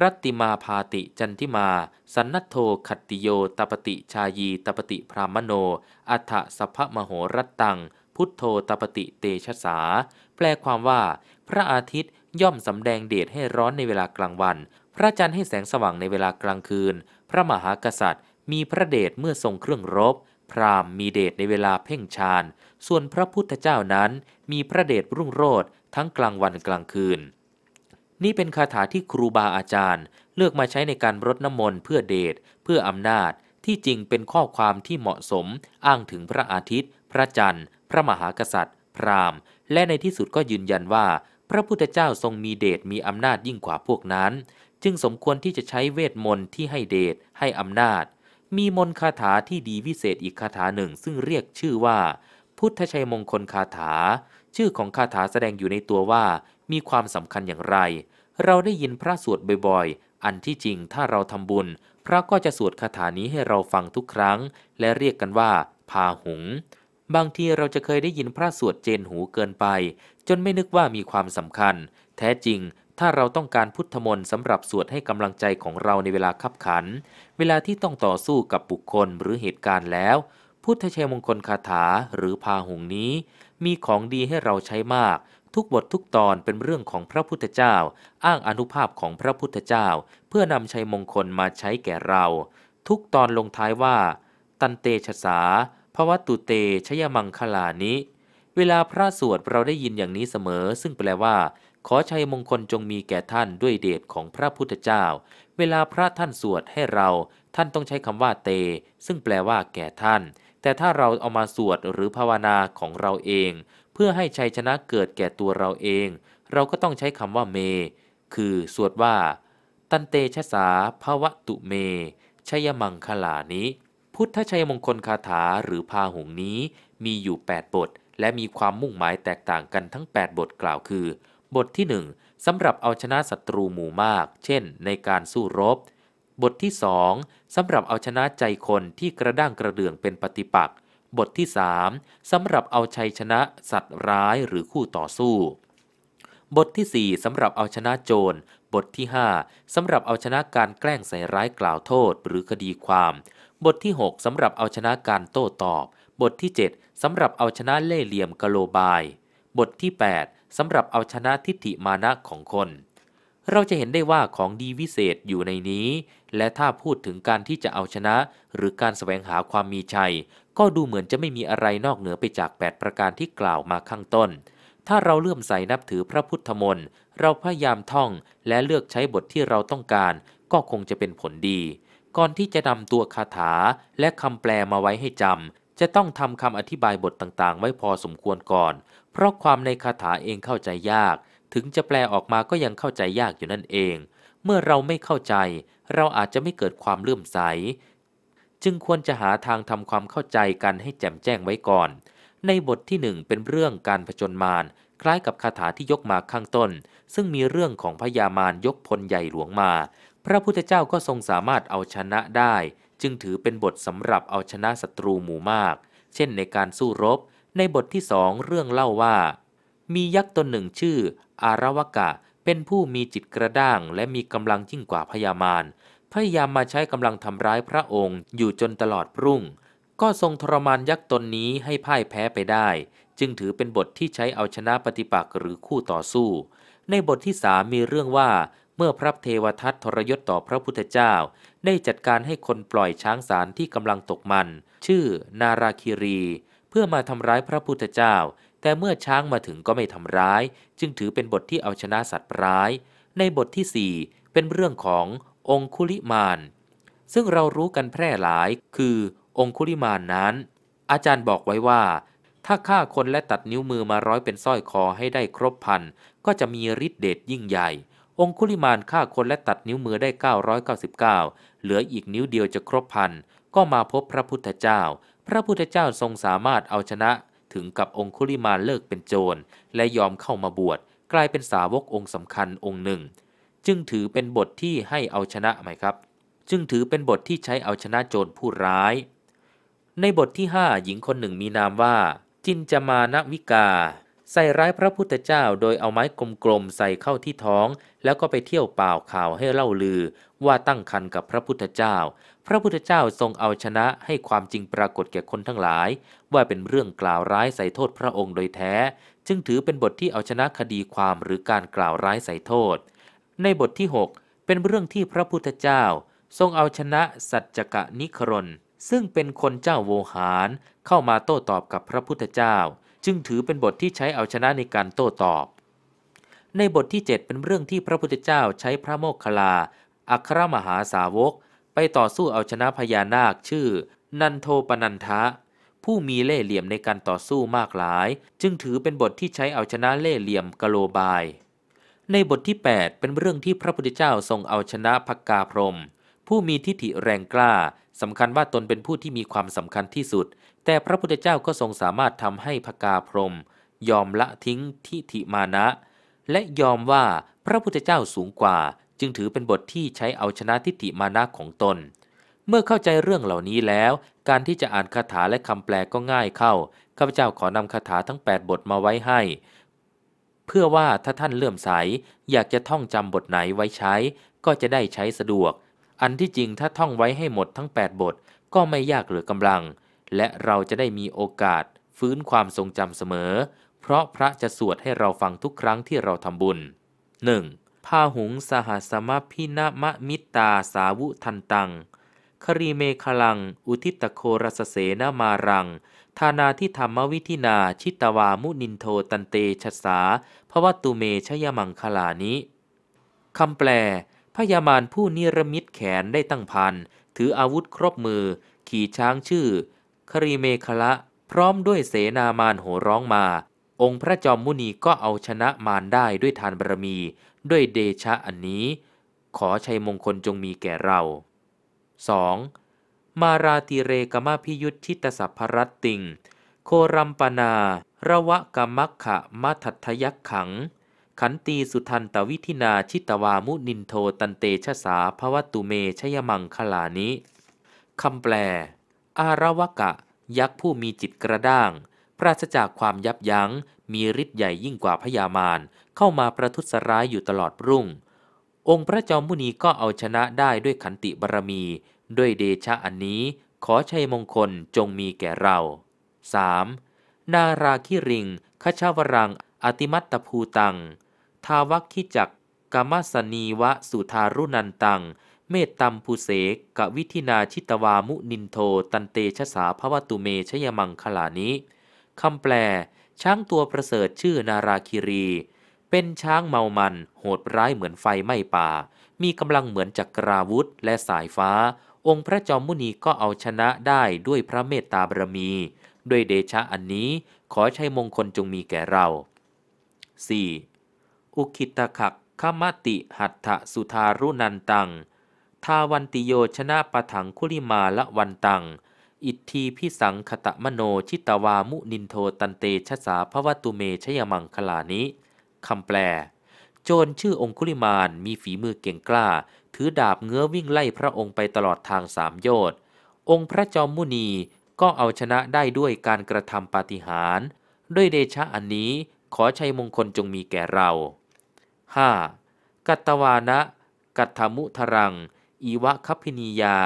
รัตติมาพาติจันทิมาสันนัตโทขัตติโยตปฏิชายีตปฏิพรามโน อัฏสัพพมโหรัตตัง พุทโธตปฏิเตชะสา แปลความว่า พระอาทิตย์ย่อมสำแดงเดชให้ร้อนในเวลากลางวัน พระจันทร์ให้แสงสว่างในเวลากลางคืน พระมหากษัตริย์มีพระเดชเมื่อทรงเครื่องรบ พรามมีเดชในเวลาเพ่งฌาน ส่วนพระพุทธเจ้านั้น มีพระเดชรุ่งโรจน์ทั้งกลางวันกลางคืน นี่เป็นคาถาที่ครูบาอาจารย์ เลือกมาใช้ในการรดน้ำมนต์เพื่อเดชเพื่ออำนาจ ที่จริงเป็นข้อความที่เหมาะสม อ้างถึงพระอาทิตย์ พระจันทร์ พระมหากษัตริย์ พราม และในที่สุดก็ยืนยันว่า พระพุทธเจ้าทรงมีเดชมีอำนาจยิ่งกว่าพวกนั้น จึงสมควรที่จะใช้เวทมนต์ที่ให้เดชให้อำนาจมีมนคาถาที่ดีวิเศษอีกคาถาหนึ่งซึ่งเรียกชื่อว่า พุทธชัยมงคลคาถา ชื่อของคาถาแสดงอยู่ในตัวว่ามีความสำคัญอย่างไร เราได้ยินพระสวดบ่อยๆ อันที่จริงถ้าเราทำบุญ พระก็จะสวดคาถานี้ให้เราฟังทุกครั้ง และเรียกกันว่าพาหุง บางทีเราจะเคยได้ยินพระสวดเจนหูเกินไป จนไม่นึกว่ามีความสำคัญ แท้จริงถ้าเราต้องการพุทธมนต์สำหรับสวดให้กำลังใจของเราในเวลาขับขัน เวลาที่ต้องต่อสู้กับบุคคลหรือเหตุการณ์แล้ว พุทธชัยมงคลคาถาหรือพาหุงนี้ มีของดีให้เราใช้มาก ทุกบททุกตอนเป็นเรื่องของพระพุทธเจ้า อ้างอนุภาพของพระพุทธเจ้า เพื่อนำชัยมงคลมาใช้แก่เรา ทุกตอนลงท้ายว่า ตันเตชะสาภวตุเตชยมังคลานิเวลาพระสวดเราได้ยินอย่างนี้เสมอ ซึ่งแปลว่าขอชัยมงคลจงมีแก่ท่านด้วยเดชของพระพุทธเจ้า เวลาพระท่านสวดให้เรา ท่านต้องใช้คำว่า เต ซึ่งแปลว่าแก่ท่าน แต่ถ้าเราเอามาสวด หรือภาวนาของเราเอง เพื่อให้ชัยชนะเกิดแก่ตัวเราเอง เราก็ต้องใช้คำว่าเม คือสวดว่า ตันเตชะสาภาวะตุเม ชยมังคลานิพุทธชัยมงคลคาถาหรือพาหุงนี้ มีอยู่8บท และมีความมุ่งหมายแตกต่างกันทั้ง8บทกล่าวคือบทที่1สำหรับเอาชนะศัตรูหมู่มาก เช่น ในการสู้รบ บทที่ 2 สำหรับเอาชนะใจคนที่กระด้างกระเดื่องเป็นปฏิปักษ์ บทที่ 3 สำหรับเอาชัยชนะสัตว์ร้ายหรือคู่ต่อสู้ บทที่ 4 สำหรับเอาชนะโจร บทที่ 5 สำหรับเอาชนะการแกล้งใส่ร้ายกล่าวโทษหรือคดีความ บทที่ 6 สำหรับเอาชนะการโต้ตอบ บทที่ 7 สำหรับเอาชนะเล่ห์เหลี่ยมกะโลบาย บทที่ 8สำหรับเอาชนะทิฏฐิมานะของคน เราจะเห็นได้ว่าของดีวิเศษอยู่ในนี้ และถ้าพูดถึงการที่จะเอาชนะ หรือการสแสวงหาความมีชัย ก็ดูเหมือนจะไม่มีอะไรนอกเหนือไปจาก8ประการที่กล่าวมาข้างต้น ถ้าเราเลื่อมใสนับถือพระพุทธมนต์ เราพยายามท่องและเลือกใช้บทที่เราต้องการ ก็คงจะเป็นผลดี ก่อนที่จะนำตัวคาถาและคำแปลมาไว้ให้จำจะต้องทำคำอธิบายบทต่างๆ ไว้พอสมควรก่อน เพราะความในคาถาเองเข้าใจยาก ถึงจะแปลออกมาก็ยังเข้าใจยากอยู่นั่นเอง เมื่อเราไม่เข้าใจ เราอาจจะไม่เกิดความเลื่อมใส จึงควรจะหาทางทำความเข้าใจกันให้แจ่มแจ้งไว้ก่อน ในบทที่หนึ่งเป็นเรื่องการผจญมาร คล้ายกับคาถาที่ยกมาข้างต้น ซึ่งมีเรื่องของพญามารยกพลใหญ่หลวงมา พระพุทธเจ้าก็ทรงสามารถเอาชนะได้จึงถือเป็นบทสำหรับเอาชนะศัตรูหมู่มาก เช่นในการสู้รบ ในบทที่สองเรื่องเล่าว่า มียักษ์ตนหนึ่งชื่ออาราวกะเป็นผู้มีจิตกระด้างและมีกำลังยิ่งกว่าพญามารพยายามมาใช้กำลังทำร้ายพระองค์อยู่จนตลอดรุ่ง ก็ทรงทรมานยักษ์ตนนี้ให้พ่ายแพ้ไปได้ จึงถือเป็นบทที่ใช้เอาชนะปฏิปักษ์หรือคู่ต่อสู้ ในบทที่สามีเรื่องว่าเมื่อพระเทวทัตทรยศต่อพระพุทธเจ้า ได้จัดการให้คนปล่อยช้างสารที่กำลังตกมัน ชื่อ นาราคีรีเพื่อมาทำร้ายพระพุทธเจ้า แต่เมื่อช้างมาถึงก็ไม่ทำร้าย จึงถือเป็นบทที่เอาชนะสัตว์ร้าย ในบทที่ 4 เป็นเรื่องขององคุลิมานซึ่งเรารู้กันแพร่หลายคือองคุลิมานนั้น อาจารย์บอกไว้ว่า ถ้าฆ่าคนและตัดนิ้วมือมาร้อยเป็นสร้อยคอให้ได้ครบพันก็จะมีฤทธิ์เดชยิ่งใหญ่องคุลิมานฆ่าคนและตัดนิ้วมือได้ 999 เหลืออีกนิ้วเดียวจะครบพันก็มาพบพระพุทธเจ้า พระพุทธเจ้าทรงสามารถเอาชนะถึงกับองคุลิมานเลิกเป็นโจร และยอมเข้ามาบวชกลายเป็นสาวกองค์สำคัญองค์หนึ่ง จึงถือเป็นบทที่ให้เอาชนะไหมครับ จึงถือเป็นบทที่ใช้เอาชนะโจรผู้ร้าย ในบทที่ 5 หญิงคนหนึ่งมีนามว่าจินจมานวิกาใส่ร้ายพระพุทธเจ้าโดยเอาไม้กลมๆใส่เข้าที่ท้องแล้วก็ไปเที่ยวเปล่าข่าวให้เล่าลือว่าตั้งคันกับพระพุทธเจ้า พระพุทธเจ้าทรงเอาชนะให้ความจริงปรากฏแก่คนทั้งหลายว่าเป็นเรื่องกล่าวร้ายใส่โทษพระองค์โดยแท้จึงถือเป็นบทที่เอาชนะคดีความหรือการกล่าวร้ายใส่โทษ ในบทที่ 6 เป็นเรื่องที่พระพุทธเจ้าทรงเอาชนะสัจจกะนิครนซึ่งเป็นคนเจ้าโวหาร เข้ามาโต้ตอบกับพระพุทธเจ้าจึงถือเป็นบทที่ใช้เอาชนะในการโต้ตอบ ในบทที่ 7 เป็นเรื่องที่พระพุทธเจ้าใช้พระโมคคัลลา อัครมหาสาวก ไปต่อสู้เอาชนะพญานาคชื่อ นันโทปนันทะ ผู้มีเล่ห์เหลี่ยมในการต่อสู้มากหลาย จึงถือเป็นบทที่ใช้เอาชนะเล่ห์เหลี่ยม กโลบาย ในบทที่ 8 เป็นเรื่องที่พระพุทธเจ้าทรงเอาชนะพักกาพรมผู้มีทิฐิแรงกล้าสำคัญว่าตนเป็นผู้ที่มีความสำคัญที่สุดแต่พระพุทธเจ้าก็ทรงสามารถทำให้พกาพรม ยอมละทิ้งทิฏฐิมานะ และยอมว่าพระพุทธเจ้าสูงกว่า จึงถือเป็นบทที่ใช้เอาชนะทิฏฐิมานะของตน เมื่อเข้าใจเรื่องเหล่านี้แล้ว การที่จะอ่านคาถาและคำแปลก็ง่ายเข้าข้าพเจ้าขอนำคาถาทั้ง8บทมาไว้ให้ เพื่อว่าถ้าท่านเลื่อมใสอยากจะท่องจำบทไหนไว้ใช้ ก็จะได้ใช้สะดวก อันที่จริงถ้าท่องไว้ให้หมดทั้ง8บทก็ไม่ยากเหลือกำลังและเราจะได้มีโอกาส ฟื้นความทรงจำเสมอ เพราะพระจะสวดให้เราฟังทุกครั้งที่เราทำบุญ 1. พาหุงสหสมพินมะมิตาสาวุทันตัง ครีเมคลัง อุทิตโครสเสนามารังธานาที่ธรรมวิธินาชิตวามุนินโทตันเตชสาพระวตุเมชยมังคลานิ คำแปล พยามารผู้นิรมิตแขนได้ตั้งพันถืออาวุธครบมือ ขี่ช้างชื่อครีเมฆละ พร้อมด้วยเสนามานโหร้องมา องค์พระจอมมุนีก็เอาชนะมารได้ด้วยทานบารมีด้วยเดชะอันนี้ ขอชัยมงคลจงมีแก่เรา 2. มาราติเรกมาพิยุทธิตสัพพรัตติง โครัมปนาระวะกมักขะมัทธยักขัง ขันตีสุทันตวิธินาชิตวามุนินโทตันเตชะสาภวตุเมชยมังคลานิคำแปลอาระวกะ ยักษ์ผู้มีจิตกระด้าง ปราศจากความยับยัง้ง มีฤทธิ์ใหญ่ยิ่งกว่าพยามารเข้ามาประทุษร้ายอยู่ตลอดรุ่ง องค์พระจอมมุนีก็เอาชนะได้ด้วยขันติบารมี ด้วยเดชะอันนี้ขอชัยมงคลจงมีแก่เรา 3. นาราคิริง ขชาวรังอติมัตตภูตัง ทาวัิจักกามสนีวะสุทารุนันตังเมตตัมภูเสกกวิธินาชิตวามุนินโท ตันเตชะสาภวตุเมชยมังคลานิคำแปล ช้างตัวประเสริฐชื่อนาราคิรี เป็นช้างเมามัน โหดร้ายเหมือนไฟไหม้ป่า มีกำลังเหมือนจักราวุธ และสายฟ้า องค์พระจอมมุนีก็เอาชนะได้ด้วยพระเมตตาบารมี ด้วยเดชะอันนี้ขอชัยมงคลจงมีแก่เรา 4. อุคิตะขักขมติหัตถสุทารุนันตังทาวันติโยชนะปะถังคุลิมาละวันตัง อิทธีพิสังขตะมโนชิตวามุนินโทตันเตชะสาพวตุเมชยมังคลานิคำแปล โจรชื่อองคุลิมานมีฝีมือเก่งกล้า ถือดาบเงื้อวิ่งไล่พระองค์ไปตลอดทางสามโยชน์องค์พระจอมมุนีก็เอาชนะได้ด้วยการกระทำปาฏิหาริย์ด้วยเดชะอันนี้ขอชัยมงคลจงมีแก่เรา 5. กัตวานะกัตถมุทรังอีวะคัพพินียา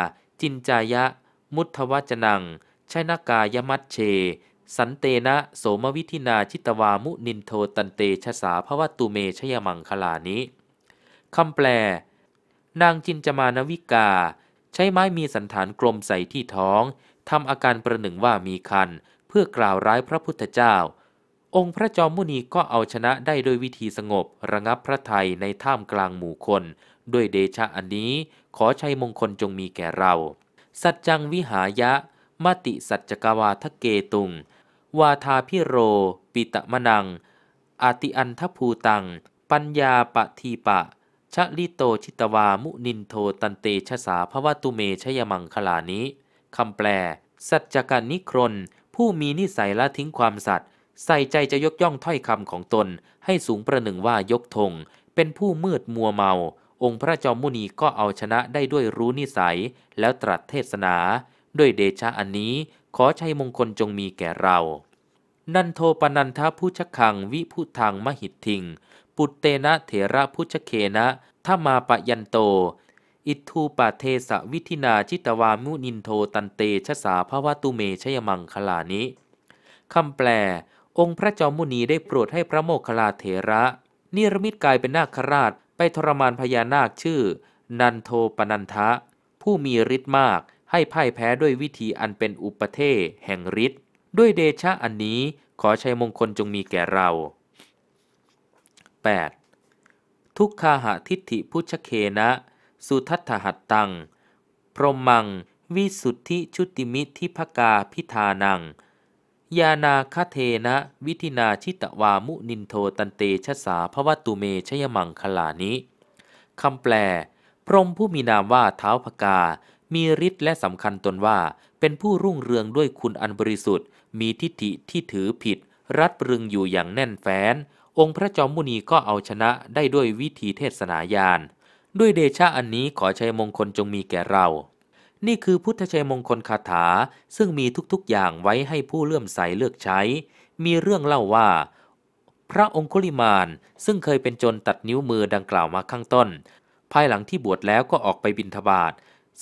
จินจายะ มุทวจนังชนากายมัตเช สันเตนะโสมวิธินาชิตวามุนินโทตันเตชะสาภวตุเมชยมังคลานิคำแปล นางจินจมานวิกา ใช้ไม้มีสันฐานกลมใส่ที่ท้อง ทำอาการประหนึ่งว่ามีคันเพื่อกล่าวร้ายพระพุทธเจ้า องค์พระจอมมุนีก็เอาชนะได้โดยวิธีสงบระงับพระไทยในท่ามกลางหมู่คนด้วยเดชะอันนี้ขอชัยมงคลจงมีแก่เรา สัจจังวิหายะมติสัจจกวาทเกตุง วาทาพิโร ปิตมนัง อาติอันทภูตัง ปัญญาปะทีปะชะลิโตชิตวามุนินโทตันเตชะสาพวตุเมชยมังคลานิคำแปล สัจจการนิครน ผู้มีนิสัยละทิ้งความสัตว์ ใส่ใจจะยกย่องถ้อยคำของตน ให้สูงประหนึ่งว่ายกธงเป็นผู้มืดมัวเมาองค์พระจอมมุนีก็เอาชนะได้ด้วยรู้นิสัยแล้วตรัสเทศนา ด้วยเดชะอันนี้ขอชัยมงคลจงมีแก่เรา นันโทปนันทผู้ชักขังวิพุทังมหิตทิงปุตเตนะเถระผู้ชเคนะถ้ามาปะยันโต อิทูปะเทสวิทินาจิตวามุนินโท ตันเตชะสาภวตุเมชยมังคลานิ คำแปล องค์พระจอมมุนีได้โปรดให้พระโมคคลาเถระ นิรมิตกายเป็นนาคราชไปทรมานพญานาคชื่อ นันโทปนันทะ ผู้มีฤทธิ์มากให้พ่ายแพ้ด้วยวิธีอันเป็นอุปเทแห่งฤทธิ์ด้วยเดชะอันนี้ขอชัยมงคลจงมีแก่เรา 8. ทุกขาหะทิฏฐิพุชเคนะ สุทัตถหัตตัง พรมังวิสุทธิชุติมิทิภกาพิธานังยานาคเทนะ วิธินาชิตวามุนินโทตันเตชะสาพวัตุเมชยมังคลานิคำแปล พรมผู้มีนามว่าเท้าพกา มีฤทธิ์และสำคัญตนว่าเป็นผู้รุ่งเรืองด้วยคุณอันบริสุทธิ์ มีทิฏฐิที่ถือผิด รัดปรึงอยู่อย่างแน่นแฟ้นองค์พระจอมมุนีก็เอาชนะได้ด้วยวิธีเทศนายาน ด้วยเดชะอันนี้ขอชัยมงคลจงมีแก่เรานี่คือพุทธชัยมงคลคาถา ซึ่งมีทุกๆอย่างไว้ให้ผู้เลื่อมใสเลือกใช้ มีเรื่องเล่าว่า พระองคุลิมาน ซึ่งเคยเป็นจนตัดนิ้วมือดังกล่าวมาข้างต้น ภายหลังที่บวชแล้วก็ออกไปบินฑบาต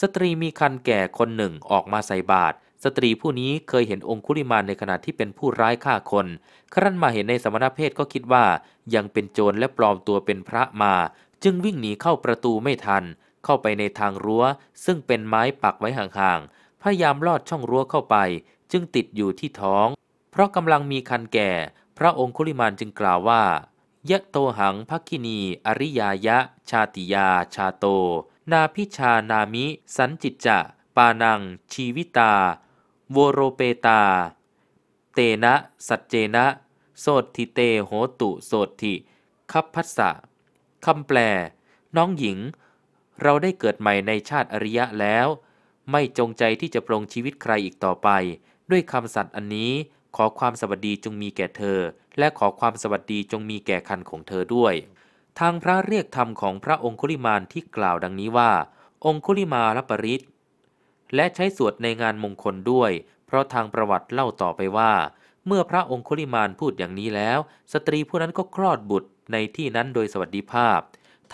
สตรีมีคันแก่คนหนึ่งออกมาใส่บาตรสตรีผู้นี้เคยเห็นองคุลิมานในขณะที่เป็นผู้ร้ายฆ่าคน ครั้นมาเห็นในสมณเพศก็คิดว่า ยังเป็นโจรและปลอมตัวเป็นพระมา จึงวิ่งหนีเข้าประตูไม่ทันเข้าไปในทางรั้วซึ่งเป็นไม้ปักไว้ห่างๆ พยายามลอดช่องรั้วเข้าไป จึงติดอยู่ที่ท้อง เพราะกำลังมีคันแก่ พระองคุลิมานจึงกล่าวว่า ยะโตหังภักินี อริยายะ ชาติยา ชาโต นาพิชานามิ สันจิตจะ ปานัง ชีวิตาโวโรเปตา เตนะ สัจเจนะ โสติเตโหตุ โสติคับพัสสะคำแปล น้องหญิงเราได้เกิดใหม่ในชาติอริยะแล้ว ไม่จงใจที่จะปรงชีวิตใครอีกต่อไป ด้วยคำสัตย์อันนี้ขอความสวัสดีจงมีแก่เธอ และขอความสวัสดีจงมีแก่คันของเธอด้วย ทางพระเรียกธรรมของพระองคุลิมานที่กล่าวดังนี้ว่า องคุลิมาลปริศและใช้สวดในงานมงคลด้วย เพราะทางประวัติเล่าต่อไปว่า เมื่อพระองคุลิมานพูดอย่างนี้แล้ว สตรีผู้นั้นก็คลอดบุตรในที่นั้นโดยสวัสดิภาพ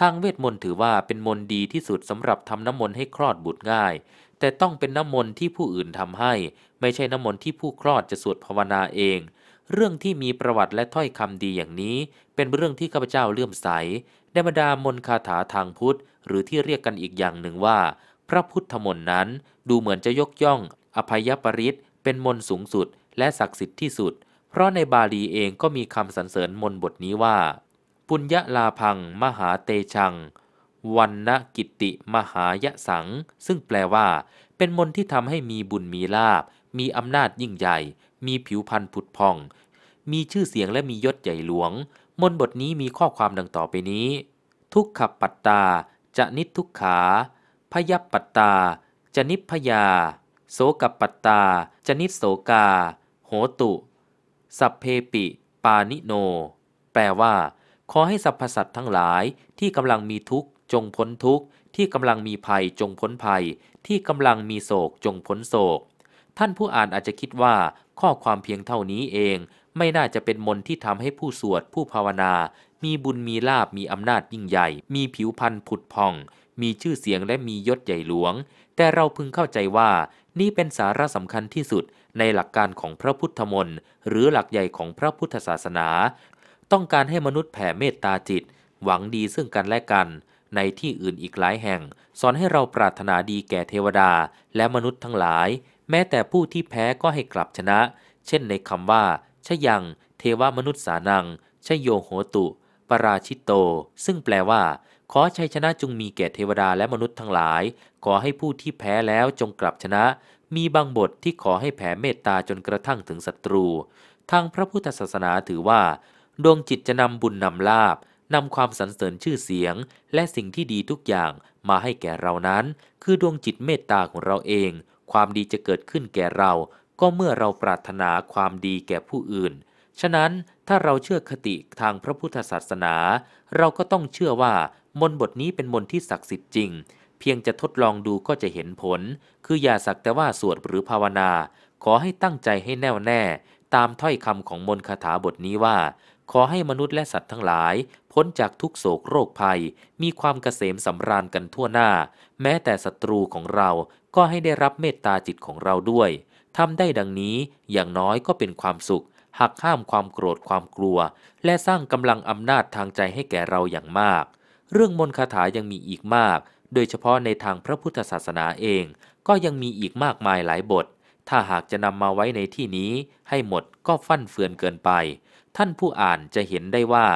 ทางเวทมนต์ถือว่าเป็นมนต์ดีที่สุดสำหรับทำน้ำมนต์ให้คลอดบุตรง่าย แต่ต้องเป็นน้ำมนต์ที่ผู้อื่นทำให้ ไม่ใช่น้ำมนต์ที่ผู้คลอดจะสวดภาวนาเอง เรื่องที่มีประวัติและถ้อยคำดีอย่างนี้ เป็นเรื่องที่ข้าพเจ้าเลื่อมใส ได้มาดามนคาถาทางพุทธ หรือที่เรียกกันอีกอย่างหนึ่งว่า พระพุทธมนต์นั้น ดูเหมือนจะยกย่อง อภัยปริตเป็นมนต์สูงสุด และศักดิ์สิทธิ์ที่สุด เพราะในบาลีเองก็มีคำสรรเสริญมนต์บทนี้ว่าุญญลาพัง มหาเตชังวันนกิติมหายะสัง ซึ่งแปลว่า เป็นมนที่ทำให้มีบุญมีลาบมีอำนาจยิ่งใหญ่ มีผิวพรรณผุดพอง มีชื่อเสียงและมียศใหญ่หลวง มนบทนี้มีข้อความดังต่อไปนี้ ทุกขปัตตา จะนิทุกขา พยปัตตา จะนิพยาโสกปัตตา จะนิโสกา โหตุ สัพเพปิ ปานิโน แปลว่าขอให้สรรพสัตว์ทั้งหลายที่กำลังมีทุกข์จงพ้นทุกข์ ที่กำลังมีภัยจงพ้นภัย ที่กำลังมีโศกจงพ้นโศก ท่านผู้อ่านอาจจะคิดว่า ข้อความเพียงเท่านี้เอง ไม่น่าจะเป็นมนที่ทำให้ผู้สวด ผู้ภาวนา มีบุญมีลาบมีอำนาจยิ่งใหญ่ มีผิวพรรณผุดพอง มีชื่อเสียงและมียศใหญ่หลวง แต่เราพึงเข้าใจว่า นี่เป็นสาระสำคัญที่สุด ในหลักการของพระพุทธมนต์หรือหลักใหญ่ของพระพุทธศาสนาต้องการให้มนุษย์แผ่เมตตาจิต หวังดีซึ่งกันและกัน ในที่อื่นอีกหลายแห่ง สอนให้เราปรารถนาดีแก่เทวดา และมนุษย์ทั้งหลาย แม้แต่ผู้ที่แพ้ก็ให้กลับชนะ เช่นในคำว่า ชยัง เทวมนุษย์สานัง ชโยโหตุ ปราชิตโต ซึ่งแปลว่า ขอชัยชนะจงมีแก่เทวดาและมนุษย์ทั้งหลาย ขอให้ผู้ที่แพ้แล้วจงกลับชนะ มีบางบทที่ขอให้แผ่เมตตาจนกระทั่งถึงศัตรูทางพระพุทธศาสนาถือว่าดวงจิตจะนำบุญนำลาบนำความสรรเสริญชื่อเสียง และสิ่งที่ดีทุกอย่างมาให้แก่เรานั้น คือดวงจิตเมตตาของเราเอง ความดีจะเกิดขึ้นแก่เรา ก็เมื่อเราปรารถนาความดีแก่ผู้อื่น ฉะนั้นถ้าเราเชื่อคติทางพระพุทธศาสนา เราก็ต้องเชื่อว่ามนบทนี้เป็นมนที่ศักดิ์สิทธิ์จริง เพียงจะทดลองดูก็จะเห็นผล คืออย่าสักแต่ว่าสวดหรือภาวนา ขอให้ตั้งใจให้แน่วแน่ ตามถ้อยคำของมนคาถาบทนี้ว่าขอให้มนุษย์และสัตว์ทั้งหลายพ้นจากทุกโศกโรคภัย มีความเกษมสำราญกันทั่วหน้า แม้แต่ศัตรูของเราก็ให้ได้รับเมตตาจิตของเราด้วยทำได้ดังนี้อย่างน้อยก็เป็นความสุข หักห้ามความโกรธความกลัว และสร้างกำลังอำนาจทางใจให้แก่เราอย่างมาก เรื่องมนต์คาถายังมีอีกมาก โดยเฉพาะในทางพระพุทธศาสนาเอง ก็ยังมีอีกมากมายหลายบทถ้าหากจะนำมาไว้ในที่นี้ให้หมดก็ฟั่นเฟือนเกินไป ท่านผู้อ่านจะเห็นได้ว่า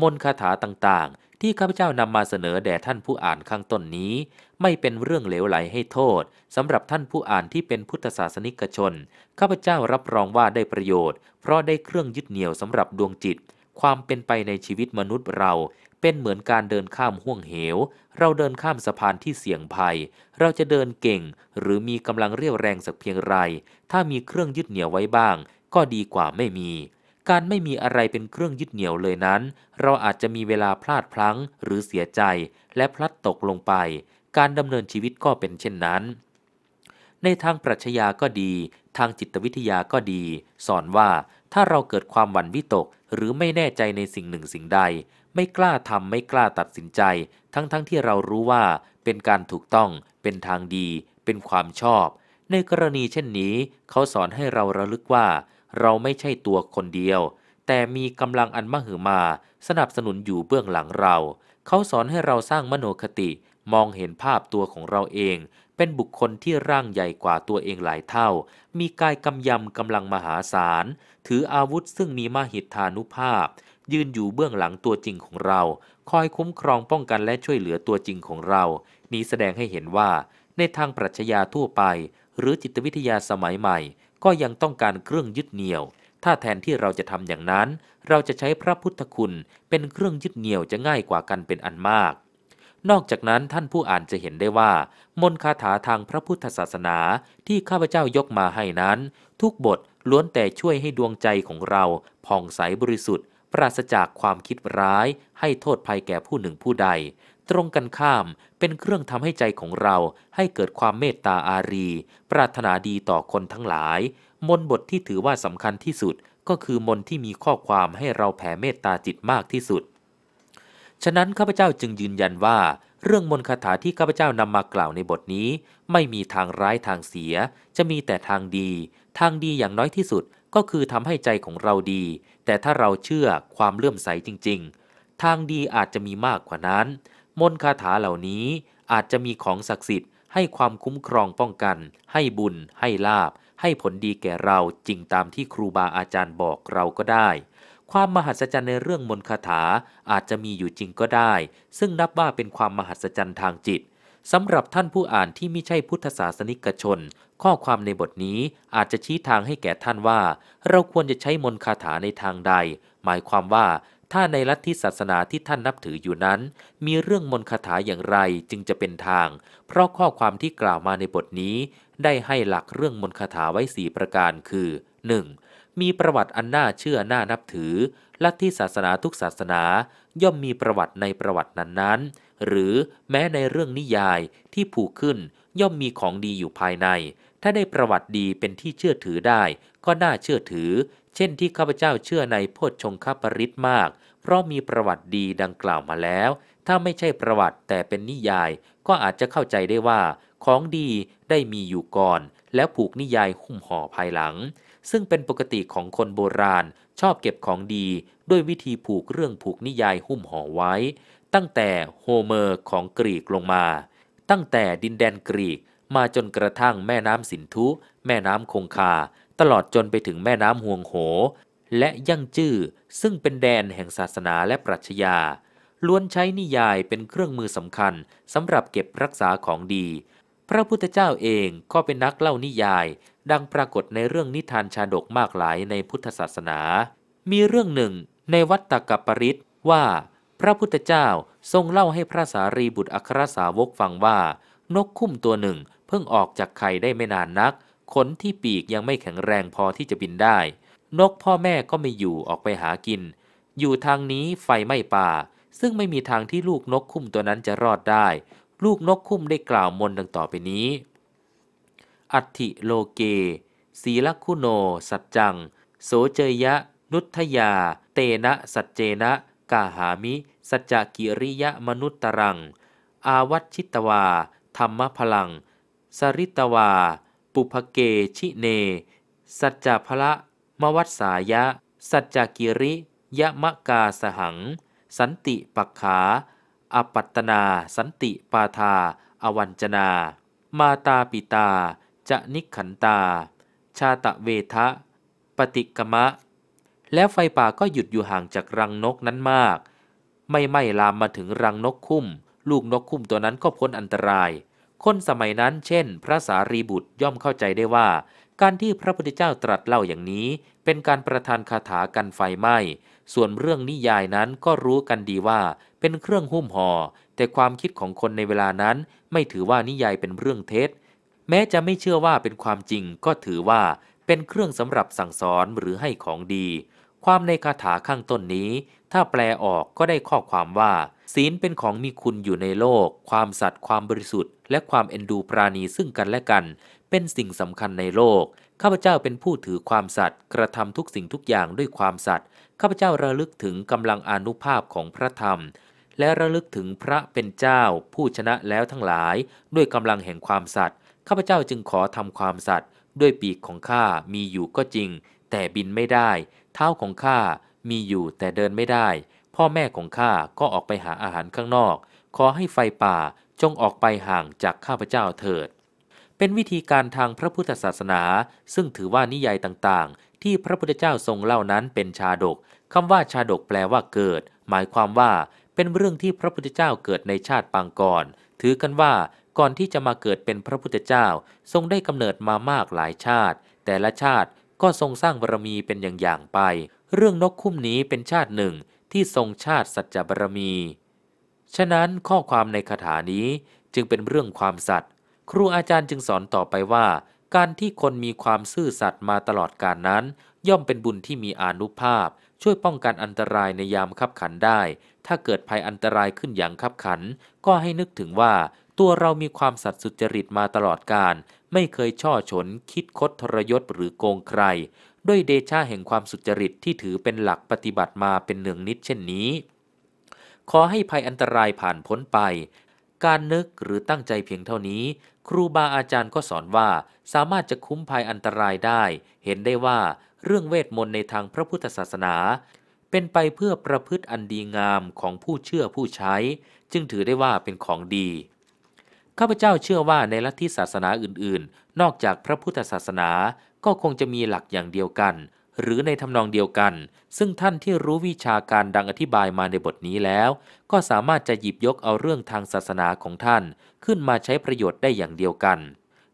มนคาถาต่างๆ ที่ข้าพเจ้านำมาเสนอแด่ท่านผู้อ่านข้างต้นนี้ ไม่เป็นเรื่องเหลวไหลให้โทษสำหรับท่านผู้อ่านที่เป็นพุทธศาสนิกชน ข้าพเจ้ารับรองว่าได้ประโยชน์เพราะได้เครื่องยึดเหนี่ยวสำหรับดวงจิต ความเป็นไปในชีวิตมนุษย์เราเป็นเหมือนการเดินข้ามห่วงเหว เราเดินข้ามสะพานที่เสี่ยงภัย เราจะเดินเก่ง หรือมีกำลังเรียวแรงสักเพียงไร ถ้ามีเครื่องยึดเหนี่ยวไว้บ้าง ก็ดีกว่าไม่มี การไม่มีอะไรเป็นเครื่องยึดเหนี่ยวเลยนั้น เราอาจจะมีเวลาพลาดพลั้งหรือเสียใจ และพลัดตกลงไป การดำเนินชีวิตก็เป็นเช่นนั้น ในทางปรัชญาก็ดี ทางจิตวิทยาก็ดี สอนว่าถ้าเราเกิดความหวั่นวิตกหรือไม่แน่ใจในสิ่งหนึ่งสิ่งใดไม่กล้าทำไม่กล้าตัดสินใจ ทั้งๆทที่เรารู้ว่า เป็นการถูกต้องเป็นทางดี เป็นความชอบ ในกรณีเช่นนี้ เขาสอนให้เราระลึกว่า เราไม่ใช่ตัวคนเดียว แต่มีกำลังอันมหึมา สนับสนุนอยู่เบื้องหลังเรา เขาสอนให้เราสร้างมโนคติมองเห็นภาพตัวของเราเอง เป็นบุคคลที่ร่างใหญ่กว่าตัวเองหลายเท่า มีกายกำยำกำลังมหาศาล ถืออาวุธซึ่งมีมหิทธานุภาพยืนอยู่เบื้องหลังตัวจริงของเรา คอยคุ้มครองป้องกันและช่วยเหลือตัวจริงของเรา นี้แสดงให้เห็นว่า ในทางปรัชญาทั่วไป หรือจิตวิทยาสมัยใหม่ ก็ยังต้องการเครื่องยึดเหนี่ยว ถ้าแทนที่เราจะทำอย่างนั้น เราจะใช้พระพุทธคุณเป็นเครื่องยึดเหนี่ยวจะง่ายกว่ากันเป็นอันมาก นอกจากนั้นท่านผู้อ่านจะเห็นได้ว่ามนคาถาทางพระพุทธศาสนาที่ข้าพเจ้ายกมาให้นั้น ทุกบทล้วนแต่ช่วยให้ดวงใจของเราผ่องใสบริสุทธิ์ปราศจากความคิดร้าย ให้โทษภัยแก่ผู้หนึ่งผู้ใด ตรงกันข้ามเป็นเครื่องทำให้ใจของเราให้เกิดความเมตตาอารี ปรารถนาดีต่อคนทั้งหลาย มนบทที่ถือว่าสำคัญที่สุดก็คือมนที่มีข้อความให้เราแผ่เมตตาจิตมากที่สุด ฉะนั้นข้าพเจ้าจึงยืนยันว่า เรื่องมนคาถาที่ข้าพเจ้านำมากล่าวในบทนี้ ไม่มีทางร้ายทางเสีย จะมีแต่ทางดี ทางดีอย่างน้อยที่สุดก็คือทำให้ใจของเราดี แต่ถ้าเราเชื่อความเลื่อมใสจริงๆ ทางดีอาจจะมีมากกว่านั้น มนคาถาเหล่านี้ อาจจะมีของศักดิ์สิทธิ์ให้ความคุ้มครองป้องกัน ให้บุญ ให้ลาบ ให้ผลดีแก่เราจริงตามที่ครูบาอาจารย์บอกเราก็ได้ ความมหัศจรรย์ในเรื่องมนคาถาอาจจะมีอยู่จริงก็ได้ ซึ่งนับว่าเป็นความมหัศจรรย์ทางจิตสำหรับท่านผู้อ่านที่ไม่ใช่พุทธศาสนิกชน ข้อความในบทนี้อาจจะชี้ทางให้แก่ท่านว่า เราควรจะใช้มนตคาถาในทางใด หมายความว่า ถ้าในลัทธิศาสนาที่ท่านนับถืออยู่นั้น มีเรื่องมนตคาถาอย่างไรจึงจะเป็นทาง เพราะข้อความที่กล่าวมาในบทนี้ ได้ให้หลักเรื่องมนตคาถาไว้สี่ประการคือ 1. มีประวัติอันน่าเชื่อน่านับถือ ลัทธิศาสนาทุกศาสนา ย่อมมีประวัติในประวัตินั้นๆหรือแม้ในเรื่องนิยายที่ผูกขึ้นย่อมมีของดีอยู่ภายใน ถ้าได้ประวัติดีเป็นที่เชื่อถือได้ก็น่าเชื่อถือ เช่นที่ข้าพเจ้าเชื่อในโพชฌงคปริตมากเพราะมีประวัติดีดังกล่าวมาแล้ว ถ้าไม่ใช่ประวัติแต่เป็นนิยายก็อาจจะเข้าใจได้ว่าของดีได้มีอยู่ก่อน แล้วผูกนิยายหุ้มห่อภายหลัง ซึ่งเป็นปกติของคนโบราณชอบเก็บของดี ด้วยวิธีผูกเรื่องผูกนิยายหุ้มห่อไว้ตั้งแต่โฮเมอร์ของกรีกลงมา ตั้งแต่ดินแดนกรีกมาจนกระทั่งแม่น้ำสินธุแม่น้ำคงคา ตลอดจนไปถึงแม่น้ำห่วงโห และยั่งจื้อซึ่งเป็นแดนแห่งศาสนาและปรัชญา ล้วนใช้นิยายเป็นเครื่องมือสำคัญสำหรับเก็บรักษาของดี พระพุทธเจ้าเองก็เป็นนักเล่านิยาย ดังปรากฏในเรื่องนิทานชาดกมากหลายในพุทธศาสนา มีเรื่องหนึ่งในวัตตกปริศว่าพระพุทธเจ้าทรงเล่าให้พระสารีบุตรอัครสาวกฟังว่า นกคุ้มตัวหนึ่งเพิ่งออกจากไข่ได้ไม่นานนัก ขนที่ปีกยังไม่แข็งแรงพอที่จะบินได้ นกพ่อแม่ก็ไม่อยู่ออกไปหากิน อยู่ทางนี้ไฟไหม้ป่า ซึ่งไม่มีทางที่ลูกนกคุ้มตัวนั้นจะรอดได้ ลูกนกคุ้มได้กล่าวมนดังต่อไปนี้ อัติโลเก ศีลคุโนสัจจัง โสเจยะนุทยา เตนะสัจเจนะกาหามิสัจกิริยมนุตตรัง อาวัชิตวา ธรรมพลัง สริตวา ปุพเกชิเน สัจจพละ มวัตสายะ สัจกิริยมะกาสหัง สันติปักขา อปัตนาสันติปาทา อวัญจนา มาตาปิตา จะนิขันตา ชาตะเวทะ ปฏิกมะแล้วไฟป่าก็หยุดอยู่ห่างจากรังนกนั้นมาก ไม่ไหม้ลามมาถึงรังนกคุ้ม ลูกนกคุ้มตัวนั้นก็พ้นอันตราย คนสมัยนั้นเช่นพระสารีบุตรย่อมเข้าใจได้ว่า การที่พระพุทธเจ้าตรัสเล่าอย่างนี้ เป็นการประทานคาถากันไฟไหม้ ส่วนเรื่องนิยายนั้นก็รู้กันดีว่า เป็นเครื่องหุ้มหอ่อ แต่ความคิดของคนในเวลานั้น ไม่ถือว่านิยายเป็นเรื่องเท็จแม้จะไม่เชื่อว่าเป็นความจริงก็ถือว่าเป็นเครื่องสำหรับสั่งสอนหรือให้ของดีความในคาถาข้างต้นนี้ ถ้าแปลออกก็ได้ข้อความว่า ศีลเป็นของมีคุณอยู่ในโลก ความสัตย์ความบริสุทธิ์ และความเอ็นดูปราณีซึ่งกันและกัน เป็นสิ่งสำคัญในโลก ข้าพเจ้าเป็นผู้ถือความสัตย์กระทำทุกสิ่งทุกอย่างด้วยความสัตย์ข้าพเจ้าระลึกถึงกำลังอนุภาพของพระธรรมและระลึกถึงพระเป็นเจ้า ผู้ชนะแล้วทั้งหลาย ด้วยกำลังแห่งความสัตย์ข้าพเจ้าจึงขอทำความสัตย์ด้วยปีกของข้ามีอยู่ก็จริง แต่บินไม่ได้ท้าของข้ามีอยู่แต่เดินไม่ได้ พ่อแม่ของข้าก็ออกไปหาอาหารข้างนอก ขอให้ไฟป่าจงออกไปห่างจากข้าพเจ้าเถิด เป็นวิธีการทางพระพุทธศาสนา ซึ่งถือว่านิยายต่างๆ ที่พระพุทธเจ้าทรงเล่านั้น เป็นชาดกคำว่าชาดกแปลว่าเกิด หมายความว่า เป็นเรื่องที่พระพุทธเจ้าเกิดในชาติปางก่อน ถือกันว่าก่อนที่จะมาเกิดเป็นพระพุทธเจ้าทรงได้กำเนิดมามากหลายชาติ แต่ละชาติก็ทรงสร้างบารมีเป็นอย่างย่งไป เรื่องนกคุ้มนี้เป็นชาติหนึ่งที่ทรงชาติสัจจบารมี ฉะนั้นข้อความในคาถานี้จึงเป็นเรื่องความสัตย์ครูอาจารย์จึงสอนต่อไปว่า การที่คนมีความซื่อสัตย์มาตลอดการนั้น ย่อมเป็นบุญที่มีอานุภาพ ช่วยป้องกันอันตรายในยามขับขันได้ ถ้าเกิดภัยอันตรายขึ้นอย่างขับขัน ก็ให้นึกถึงว่า ตัวเรามีความสัตย์สุจริตมาตลอดการไม่เคยช่อฉน คิดคดทรยศหรือโกงใคร ด้วยเดชาแห่งความสุจริตที่ถือเป็นหลักปฏิบัติมาเป็นเนืองนิด เช่นนี้ ขอให้ภัยอันตรายผ่านพ้นไป การนึกหรือตั้งใจเพียงเท่านี้ ครูบาอาจารย์ก็สอนว่าสามารถจะคุ้มภัยอันตรายได้ เห็นได้ว่าเรื่องเวทมนต์ในทางพระพุทธศาสนา เป็นไปเพื่อประพฤติอันดีงามของผู้เชื่อผู้ใช้ จึงถือได้ว่าเป็นของดีข้าพเจ้าเชื่อว่าในลัทธิศาสนาอื่นๆ นอกจากพระพุทธศาสนา ก็คงจะมีหลักอย่างเดียวกัน หรือในทานองเดียวกัน ซึ่งท่านที่รู้วิชาการดังอธิบายมาในบทนี้แล้ว ก็สามารถจะหยิบยกเอาเรื่องทางศาสนาของท่านขึ้นมาใช้ประโยชน์ได้อย่างเดียวกัน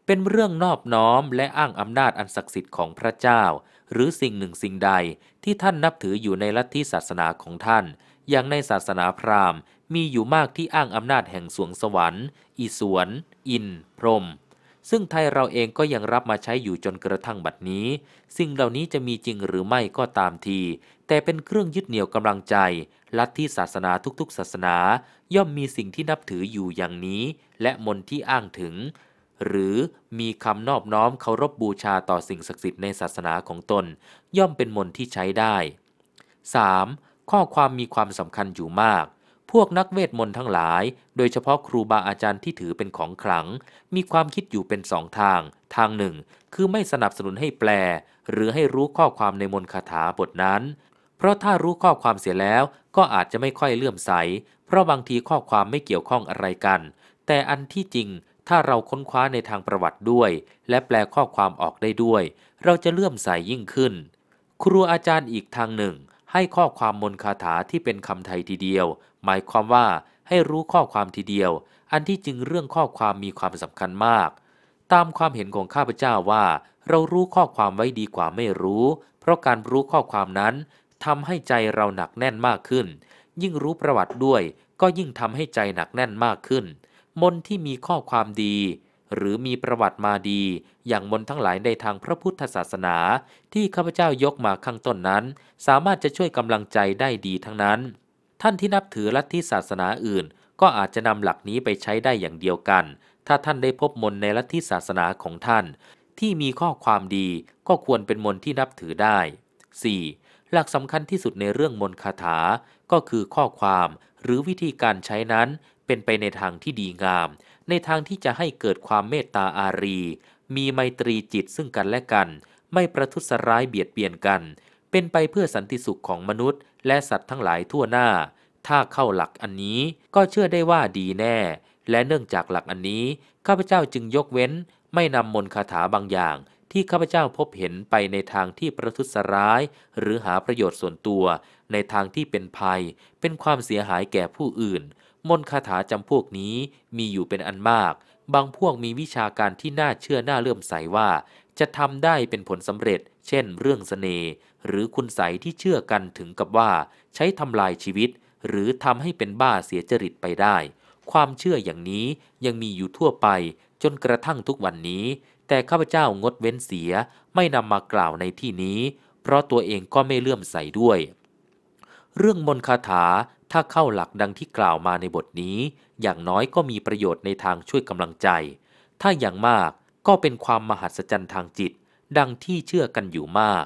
เป็นเรื่องนอบน้อมและอ้างอำนาจอันศักดิ์สิทธิ์ของพระเจ้า หรือสิ่งหนึ่งสิ่งใดที่ท่านนับถืออยู่ในลัทธิศาสนาของท่าน อย่างในศาสนาพราหมณ์มีอยู่มากที่อ้างอำนาจแห่งสวงสวรรค์ อีสวน อินพรม ซึ่งไทยเราเองก็ยังรับมาใช้อยู่จนกระทั่งบัดนี้สิ่งเหล่านี้จะมีจริงหรือไม่ก็ตามที แต่เป็นเครื่องยึดเหนี่ยวกำลังใจลัทธิศาสนาทุก ๆ ศาสนา ย่อมมีสิ่งที่นับถืออยู่อย่างนี้ และมนที่อ้างถึง หรือมีคำนอบน้อมเคารพบบูชา ต่อสิ่งศักดิ์สิทธิ์ในศาสนาของตนย่อมเป็นมนที่ใช้ได้ 3. ข้อความมีความสำคัญอยู่มากพวกนักเวทมนต์ทั้งหลาย โดยเฉพาะครูบาอาจารย์ที่ถือเป็นของขลัง มีความคิดอยู่เป็นสองทาง ทางหนึ่งคือไม่สนับสนุนให้แปล หรือให้รู้ข้อความในมนต์คาถาบทนั้น เพราะถ้ารู้ข้อความเสียแล้ว ก็อาจจะไม่ค่อยเลื่อมใส เพราะบางทีข้อความไม่เกี่ยวข้องอะไรกัน แต่อันที่จริง ถ้าเราค้นคว้าในทางประวัติด้วย และแปลข้อความออกได้ด้วย เราจะเลื่อมใสยยิ่งขึ้น ครูอาจารย์อีกทางหนึ่ง ให้ข้อความมนต์คาถาที่เป็นคำไทยทีเดียวหมายความว่าให้รู้ข้อความทีเดียว อันที่จริงเรื่องข้อความมีความสำคัญมาก ตามความเห็นของข้าพเจ้าว่า เรารู้ข้อความไว้ดีกว่าไม่รู้ เพราะการรู้ข้อความนั้นทำให้ใจเราหนักแน่นมากขึ้น ยิ่งรู้ประวัติด้วยก็ยิ่งทำให้ใจหนักแน่นมากขึ้น มนที่มีข้อความดี หรือมีประวัติมาดี อย่างมนทั้งหลายในทางพระพุทธศาสนา ที่ข้าพเจ้ายกมาข้างต้นนั้น สามารถจะช่วยกำลังใจได้ดีทั้งนั้นท่านที่นับถือลัทธิศาสนาอื่นก็อาจจะนำหลักนี้ไปใช้ได้อย่างเดียวกัน ถ้าท่านได้พบมนในลัทธิศาสนาของท่าน ที่มีข้อความดีก็ควรเป็นมนที่นับถือได้ 4. หลักสำคัญที่สุดในเรื่องมนคาถา ก็คือข้อความหรือวิธีการใช้นั้น เป็นไปในทางที่ดีงาม ในทางที่จะให้เกิดความเมตตาอารี มีไมตรีจิตซึ่งกันและกัน ไม่ประทุษร้ายเบียดเบียนกัน เป็นไปเพื่อสันติสุขของมนุษย์ และสัตว์ทั้งหลายทั่วหน้าถ้าเข้าหลักอันนี้ก็เชื่อได้ว่าดีแน่ และเนื่องจากหลักอันนี้ ข้าพเจ้าจึงยกเว้น ไม่นำมนต์คาถาบางอย่าง ที่ข้าพเจ้าพบเห็นไปในทางที่ประทุษร้าย หรือหาประโยชน์ส่วนตัว ในทางที่เป็นภัย เป็นความเสียหายแก่ผู้อื่น มนต์คาถาจำพวกนี้ มีอยู่เป็นอันมาก บางพวกมีวิชาการที่น่าเชื่อน่าเลื่อมใสว่า จะทำได้เป็นผลสำเร็จ เช่น เรื่องสเสน่ห์หรือคุณใสที่เชื่อกันถึงกับว่าใช้ทำลายชีวิตหรือทำให้เป็นบ้าเสียจริตไปได้ ความเชื่ออย่างนี้ยังมีอยู่ทั่วไปจนกระทั่งทุกวันนี้ แต่ข้าพเจ้างดเว้นเสียไม่นำมากล่าวในที่นี้ เพราะตัวเองก็ไม่เลื่อมใสด้วย เรื่องมนคาถาถ้าเข้าหลักดังที่กล่าวมาในบทนี้ อย่างน้อยก็มีประโยชน์ในทางช่วยกำลังใจ ถ้าอย่างมากก็เป็นความมหัศจรรย์ทางจิต ดังที่เชื่อกันอยู่มาก